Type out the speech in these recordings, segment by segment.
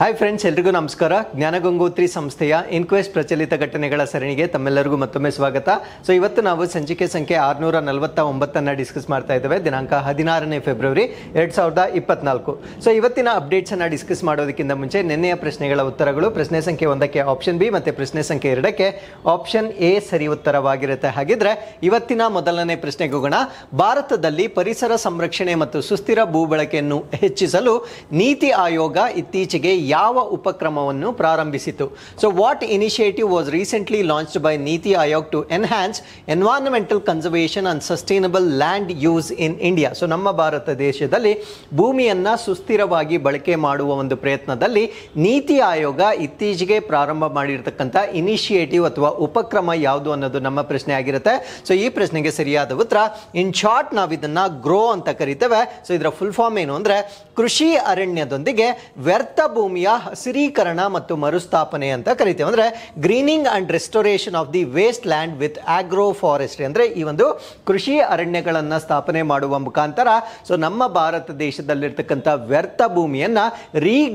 hi friends ಎಲ್ರಿಗೂ ನಮಸ್ಕಾರ ಜ್ಞಾನಗಂಗೋತ್ರಿ ಸಂಸ್ಥೆಯ ಇನ್ಕ್ವೆಸ್ಟ್ ಪ್ರಚಲಿತ ಘಟನೆಗಳ ಸರಣಿಗೆ ತಮ್ಮೆಲ್ಲರಿಗೂ ಮತ್ತೊಮ್ಮೆ ಸ್ವಾಗತ ಸೊ ಇವತ್ತು ನಾವು ಸಂಚಿಕೆ ಸಂಖ್ಯೆ ಆರುನೂರ ನಲವತ್ತ ಒಂಬತ್ತನ್ನು ಡಿಸ್ಕಸ್ ಮಾಡ್ತಾ ಇದ್ದೇವೆ ದಿನಾಂಕ ಹದಿನಾರನೇ ಫೆಬ್ರವರಿ ಎರಡ್ ಸಾವಿರದ ಇಪ್ಪತ್ನಾಲ್ಕು ಸೊ ಇವತ್ತಿನ ಅಪ್ಡೇಟ್ಸನ್ನು ಡಿಸ್ಕಸ್ ಮಾಡೋದಕ್ಕಿಂತ ಮುಂಚೆ ನಿನ್ನೆಯ ಪ್ರಶ್ನೆಗಳ ಉತ್ತರಗಳು ಪ್ರಶ್ನೆ ಸಂಖ್ಯೆ ಒಂದಕ್ಕೆ ಆಪ್ಷನ್ ಬಿ ಮತ್ತು ಪ್ರಶ್ನೆ ಸಂಖ್ಯೆ ಎರಡಕ್ಕೆ ಆಪ್ಷನ್ ಎ ಸರಿ ಉತ್ತರವಾಗಿರುತ್ತೆ ಹಾಗಿದ್ರೆ ಇವತ್ತಿನ ಮೊದಲನೇ ಪ್ರಶ್ನೆಗೆ ಹೋಗೋಣ ಭಾರತದಲ್ಲಿ ಪರಿಸರ ಸಂರಕ್ಷಣೆ ಮತ್ತು ಸುಸ್ಥಿರ ಭೂ ಬಳಕೆಯನ್ನು ಹೆಚ್ಚಿಸಲು ನೀತಿ ಆಯೋಗ ಇತ್ತೀಚೆಗೆ ಯಾವ ಉಪಕ್ರಮವನ್ನು ಪ್ರಾರಂಭಿಸಿತು so what initiative was recently launched by NITI Aayog to enhance environmental conservation and sustainable land use in India so ನಮ್ಮ ಭಾರತ ದೇಶದಲ್ಲಿ ಭೂಮಿಯನ್ನು ಸುಸ್ಥಿರವಾಗಿ ಬಳಕೆ ಮಾಡುವ ಒಂದು ಪ್ರಯತ್ನದಲ್ಲಿ ನೀತಿ ಆಯೋಗ ಇತ್ತೀಚೆಗೆ ಪ್ರಾರಂಭ ಮಾಡಿರತಕ್ಕಂಥ ಇನಿಷಿಯೇಟಿವ್ ಅಥವಾ ಉಪಕ್ರಮ ಯಾವುದು ಅನ್ನೋದು ನಮ್ಮ ಪ್ರಶ್ನೆ ಆಗಿರುತ್ತೆ ಸೊ ಈ ಪ್ರಶ್ನೆಗೆ ಸರಿಯಾದ ಉತ್ತರ ಇನ್ ಶಾರ್ಟ್ ನಾವು ಇದನ್ನ ಗ್ರೋ ಅಂತ ಕರಿತೇವೆ ಸೊ ಇದರ ಫುಲ್ ಫಾರ್ಮ್ ಏನು ಅಂದರೆ ಕೃಷಿ ಅರಣ್ಯದೊಂದಿಗೆ ವ್ಯರ್ಥ ಭೂಮಿ ಭೂಮಿಯ ಹಸಿರೀಕರಣ ಮತ್ತು ಮರುಸ್ಥಾಪನೆ ಅಂತ ಕರಿತೇವೆ ಅಂದರೆ greening and restoration of the waste land with agro forestry ಅಂದರೆ ಈ ಒಂದು ಕೃಷಿ ಅರಣ್ಯಗಳನ್ನು ಸ್ಥಾಪನೆ ಮಾಡುವ ಮುಖಾಂತರ ಸೊ ನಮ್ಮ ಭಾರತ ದೇಶದಲ್ಲಿರ್ತಕ್ಕಂಥ ವ್ಯರ್ಥ ಭೂಮಿಯನ್ನು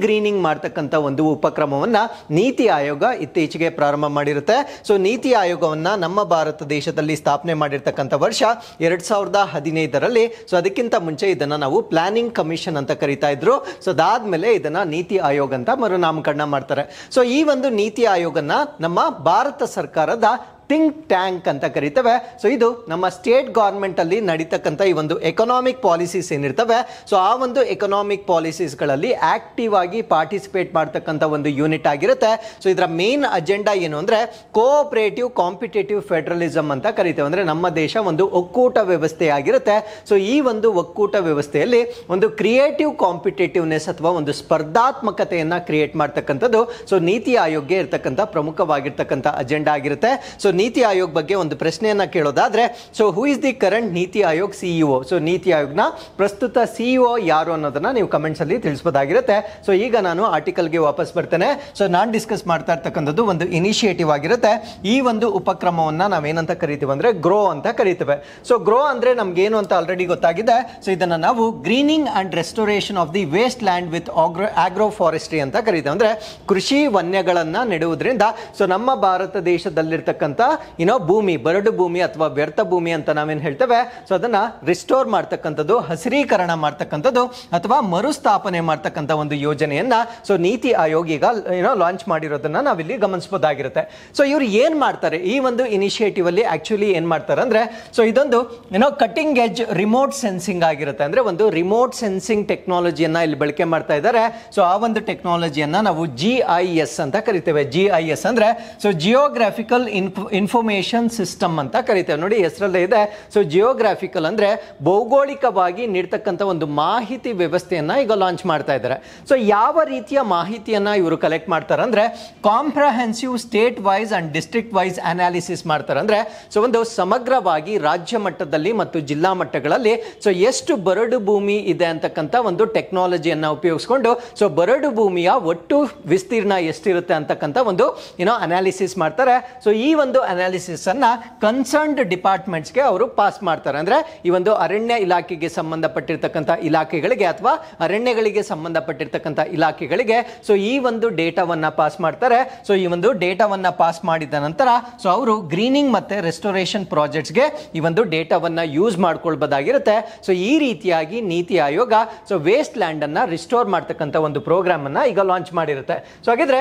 ಗ್ರೀನಿಂಗ್ ಮಾಡ್ತಕ್ಕಂಥ ಒಂದು ಉಪಕ್ರಮವನ್ನು ನೀತಿ ಆಯೋಗ ಇತ್ತೀಚೆಗೆ ಪ್ರಾರಂಭ ಮಾಡಿರುತ್ತೆ ಸೊ ನೀತಿ ಆಯೋಗವನ್ನು ನಮ್ಮ ಭಾರತ ದೇಶದಲ್ಲಿ ಸ್ಥಾಪನೆ ಮಾಡಿರ್ತಕ್ಕಂಥ ವರ್ಷ ಎರಡು ಸಾವಿರದ ಹದಿನೈದರಲ್ಲಿ ಸೊ ಅದಕ್ಕಿಂತ ಮುಂಚೆ ಇದನ್ನು ನಾವು ಪ್ಲಾನಿಂಗ್ ಕಮಿಷನ್ ಅಂತ ಕರಿತಾ ಇದ್ರು ಸೊ ಅದಾದ್ಮೇಲೆ ಇದನ್ನು ನೀತಿ ಆಯೋಗ ಅಂತ ಮರುನಾಮಕರಣ ಮಾಡ್ತಾರೆ ಸೊ ಈ ಒಂದು ನೀತಿ ಆಯೋಗನ ನಮ್ಮ ಭಾರತ ಸರ್ಕಾರದ ಥಿಂಕ್ ಟ್ಯಾಂಕ್ ಅಂತ ಕರಿತವೆ ಸೊ ಇದು ನಮ್ಮ ಸ್ಟೇಟ್ ಗೌರ್ಮೆಂಟ್ ಅಲ್ಲಿ ನಡೀತಕ್ಕಂಥ ಈ ಒಂದು ಎಕನಾಮಿಕ್ ಪಾಲಿಸೀಸ್ ಏನಿರ್ತವೆ ಸೊ ಆ ಒಂದು ಎಕನಾಮಿಕ್ ಪಾಲಿಸೀಸ್ಗಳಲ್ಲಿ ಆಕ್ಟಿವ್ ಆಗಿ ಪಾರ್ಟಿಸಿಪೇಟ್ ಮಾಡ್ತಕ್ಕಂಥ ಒಂದು ಯೂನಿಟ್ ಆಗಿರುತ್ತೆ ಸೊ ಇದರ ಮೇನ್ ಅಜೆಂಡಾ ಏನು ಅಂದರೆ ಕೋಆಪರೇಟಿವ್ ಕಾಂಪಿಟೇಟಿವ್ ಫೆಡರಲಿಸಮ್ ಅಂತ ಕರಿತೇವೆ ಅಂದರೆ ನಮ್ಮ ದೇಶ ಒಂದು ಒಕ್ಕೂಟ ವ್ಯವಸ್ಥೆ ಆಗಿರುತ್ತೆ ಸೊ ಈ ಒಂದು ಒಕ್ಕೂಟ ವ್ಯವಸ್ಥೆಯಲ್ಲಿ ಒಂದು ಕ್ರಿಯೇಟಿವ್ ಕಾಂಪಿಟೇಟಿವ್ನೆಸ್ ಅಥವಾ ಒಂದು ಸ್ಪರ್ಧಾತ್ಮಕತೆಯನ್ನು ಕ್ರಿಯೇಟ್ ಮಾಡ್ತಕ್ಕಂಥದ್ದು ಸೊ ನೀತಿ ಆಯೋಗ್ಯ ಇರ್ತಕ್ಕಂಥ ಪ್ರಮುಖವಾಗಿರ್ತಕ್ಕಂಥ ಅಜೆಂಡಾ ಆಗಿರುತ್ತೆ ಸೊ ನೀತಿ ಆಯೋಗ ಬಗ್ಗೆ ಒಂದು ಪ್ರಶ್ನೆಯನ್ನ ಕೇಳೋದಾದ್ರೆ so who is the current NITI Aayog CEO so e ನೀತಿ ಆಯೋಗ್ನ ಪ್ರಸ್ತುತ ಸಿಇಒ e ಯಾರು ಅನ್ನೋದನ್ನ ನೀವು ಕಮೆಂಟ್ಸ್ ಅಲ್ಲಿ ತಿಳಿಸಬಹುದಾಗಿರುತ್ತೆ ಸೊ ಈಗ ನಾನು ಆರ್ಟಿಕಲ್ಗೆ ವಾಪಸ್ ಬರ್ತೇನೆ ಸೊ ನಾನು ಡಿಸ್ಕಸ್ ಮಾಡ್ತಾ ಇರ್ತಕ್ಕಂಥದ್ದು ಒಂದು ಇನಿಷಿಯೇಟಿವ್ ಆಗಿರುತ್ತೆ ಈ ಒಂದು ಉಪಕ್ರಮವನ್ನ ನಾವೇನಂತ ಕರಿತೀವಿ ಅಂದ್ರೆ ಗ್ರೋ ಅಂತ ಕರಿತೇವೆ ಸೊ ಗ್ರೋ ಅಂದ್ರೆ ನಮ್ಗೆ ಏನು ಅಂತ ಆಲ್ರೆಡಿ ಗೊತ್ತಾಗಿದೆ ಸೊ ಇದನ್ನ ನಾವು greening and restoration of the waste land with agro agro forestry ಅಂತ ಕರಿತೇವೆ ಅಂದ್ರೆ ಕೃಷಿ ವನ್ಯಗಳನ್ನ ನೆಡುವುದರಿಂದ ಸೊ ನಮ್ಮ ಭಾರತ ದೇಶದಲ್ಲಿರ್ತಕ್ಕಂಥ ಏನೋ ಭೂಮಿ ಬರಡು ಭೂಮಿ ಅಥವಾ ವ್ಯರ್ಥ ಭೂಮಿ ಅಂತ ನಾವೇನು ಹೇಳ್ತೇವೆ ಸೊ ಅದನ್ನು ರಿಸ್ಟೋರ್ ಮಾಡ್ತಕ್ಕಂಥದ್ದು ಹಸಿರೀಕರಣ ಮಾಡ್ತಕ್ಕಂಥದ್ದು ಅಥವಾ ಮರುಸ್ಥಾಪನೆ ಮಾಡ್ತಕ್ಕಂಥ ಒಂದು ಯೋಜನೆಯನ್ನ ಸೊ ನೀತಿ ಆಯೋಗ ಈಗ ಏನೋ ಲಾಂಚ್ ಮಾಡಿರೋದನ್ನ ನಾವಿಲ್ಲಿ ಗಮನಿಸಬಹುದಾಗಿರುತ್ತೆ ಸೊ ಇವರು ಏನು ಮಾಡ್ತಾರೆ ಈ ಒಂದು ಇನಿಷಿಯೇಟಿವ್ ಅಲ್ಲಿ ಆಕ್ಚುಲಿ ಏನು ಮಾಡ್ತಾರೆ ಅಂದ್ರೆ ಸೊ ಇದೊಂದು ಏನೋ ಕಟಿಂಗ್ ಎಜ್ ರಿಮೋಟ್ ಸೆನ್ಸಿಂಗ್ ಆಗಿರುತ್ತೆ ಅಂದ್ರೆ ಒಂದು ರಿಮೋಟ್ ಸೆನ್ಸಿಂಗ್ ಟೆಕ್ನಾಲಜಿಯನ್ನ ಇಲ್ಲಿ ಬಳಕೆ ಮಾಡ್ತಾ ಇದ್ದಾರೆ ಸೊ ಆ ಒಂದು ಟೆಕ್ನಾಲಜಿಯನ್ನ ನಾವು ಜಿ ಐ ಎಸ್ ಅಂತ ಕರಿತೇವೆ ಜಿ ಐ ಎಸ್ ಅಂದ್ರೆ ಸೊ ಜಿಯೋಗ್ರಾಫಿಕಲ್ ಇನ್ಫ್ ಇನ್ಫಾರ್ಮೇಶನ್ ಸಿಸ್ಟಮ್ ಅಂತ ಕರಿತೇವೆ ನೋಡಿ ಹೆಸರಲ್ಲೇ ಇದೆ ಸೊ ಜಿಯೋಗ್ರಾಫಿಕಲ್ ಅಂದರೆ ಭೌಗೋಳಿಕವಾಗಿ ನೀಡ್ತಕ್ಕಂಥ ಒಂದು ಮಾಹಿತಿ ವ್ಯವಸ್ಥೆಯನ್ನು ಈಗ ಲಾಂಚ್ ಮಾಡ್ತಾ ಇದ್ದಾರೆ ಸೊ ಯಾವ ರೀತಿಯ ಮಾಹಿತಿಯನ್ನು ಇವರು ಕಲೆಕ್ಟ್ ಮಾಡ್ತಾರೆ ಅಂದರೆ comprehensive state wise and district wise analysis ಮಾಡ್ತಾರೆ ಅಂದರೆ ಸೊ ಒಂದು ಸಮಗ್ರವಾಗಿ ರಾಜ್ಯ ಮಟ್ಟದಲ್ಲಿ ಮತ್ತು ಜಿಲ್ಲಾ ಮಟ್ಟಗಳಲ್ಲಿ ಸೊ ಎಷ್ಟು ಬರಡು ಭೂಮಿ ಇದೆ ಅಂತಕ್ಕಂಥ ಒಂದು ಟೆಕ್ನಾಲಜಿಯನ್ನು ಉಪಯೋಗಿಸ್ಕೊಂಡು ಸೊ ಬರಡು ಭೂಮಿಯ ಒಟ್ಟು ವಿಸ್ತೀರ್ಣ ಎಷ್ಟಿರುತ್ತೆ ಅಂತಕ್ಕಂಥ ಒಂದು ಏನೋ ಅನಾಲಿಸಿಸ್ ಮಾಡ್ತಾರೆ ಸೊ ಈ ಒಂದು ಅನಾಲಿಸಿಸ್ ಅನ್ನ ಕನ್ಸರ್ನ್ಡ್ ಡಿಪಾರ್ಟ್ಮೆಂಟ್ಸ್ಗೆ ಅವರು ಪಾಸ್ ಮಾಡ್ತಾರೆ ಅಂದ್ರೆ ಈ ಒಂದು ಅರಣ್ಯ ಇಲಾಖೆಗೆ ಸಂಬಂಧಪಟ್ಟಿರ್ತಕ್ಕಂಥ ಇಲಾಖೆಗಳಿಗೆ ಅಥವಾ ಅರಣ್ಯಗಳಿಗೆ ಸಂಬಂಧಪಟ್ಟಿರ್ತಕ್ಕಂಥ ಇಲಾಖೆಗಳಿಗೆ ಸೊ ಈ ಒಂದು ಡೇಟಾವನ್ನ ಪಾಸ್ ಮಾಡ್ತಾರೆ ಸೊ ಈ ಒಂದು ಡೇಟಾವನ್ನ ಪಾಸ್ ಮಾಡಿದ ನಂತರ ಸೊ ಅವರು ಗ್ರೀನಿಂಗ್ ಮತ್ತೆ ರೆಸ್ಟೋರೇಷನ್ ಪ್ರಾಜೆಕ್ಟ್ಸ್ಗೆ ಈ ಒಂದು ಡೇಟಾವನ್ನ ಯೂಸ್ ಮಾಡ್ಕೊಳ್ಬೋದಾಗಿರುತ್ತೆ ಸೊ ಈ ರೀತಿಯಾಗಿ NITI Aayog so waste land ಅನ್ನ ರಿಸ್ಟೋರ್ ಮಾಡ್ತಕ್ಕಂಥ ಒಂದು ಪ್ರೋಗ್ರಾಮ್ ಅನ್ನ ಈಗ ಲಾಂಚ್ ಮಾಡಿರುತ್ತೆ ಸೊ ಹಾಗಿದ್ರೆ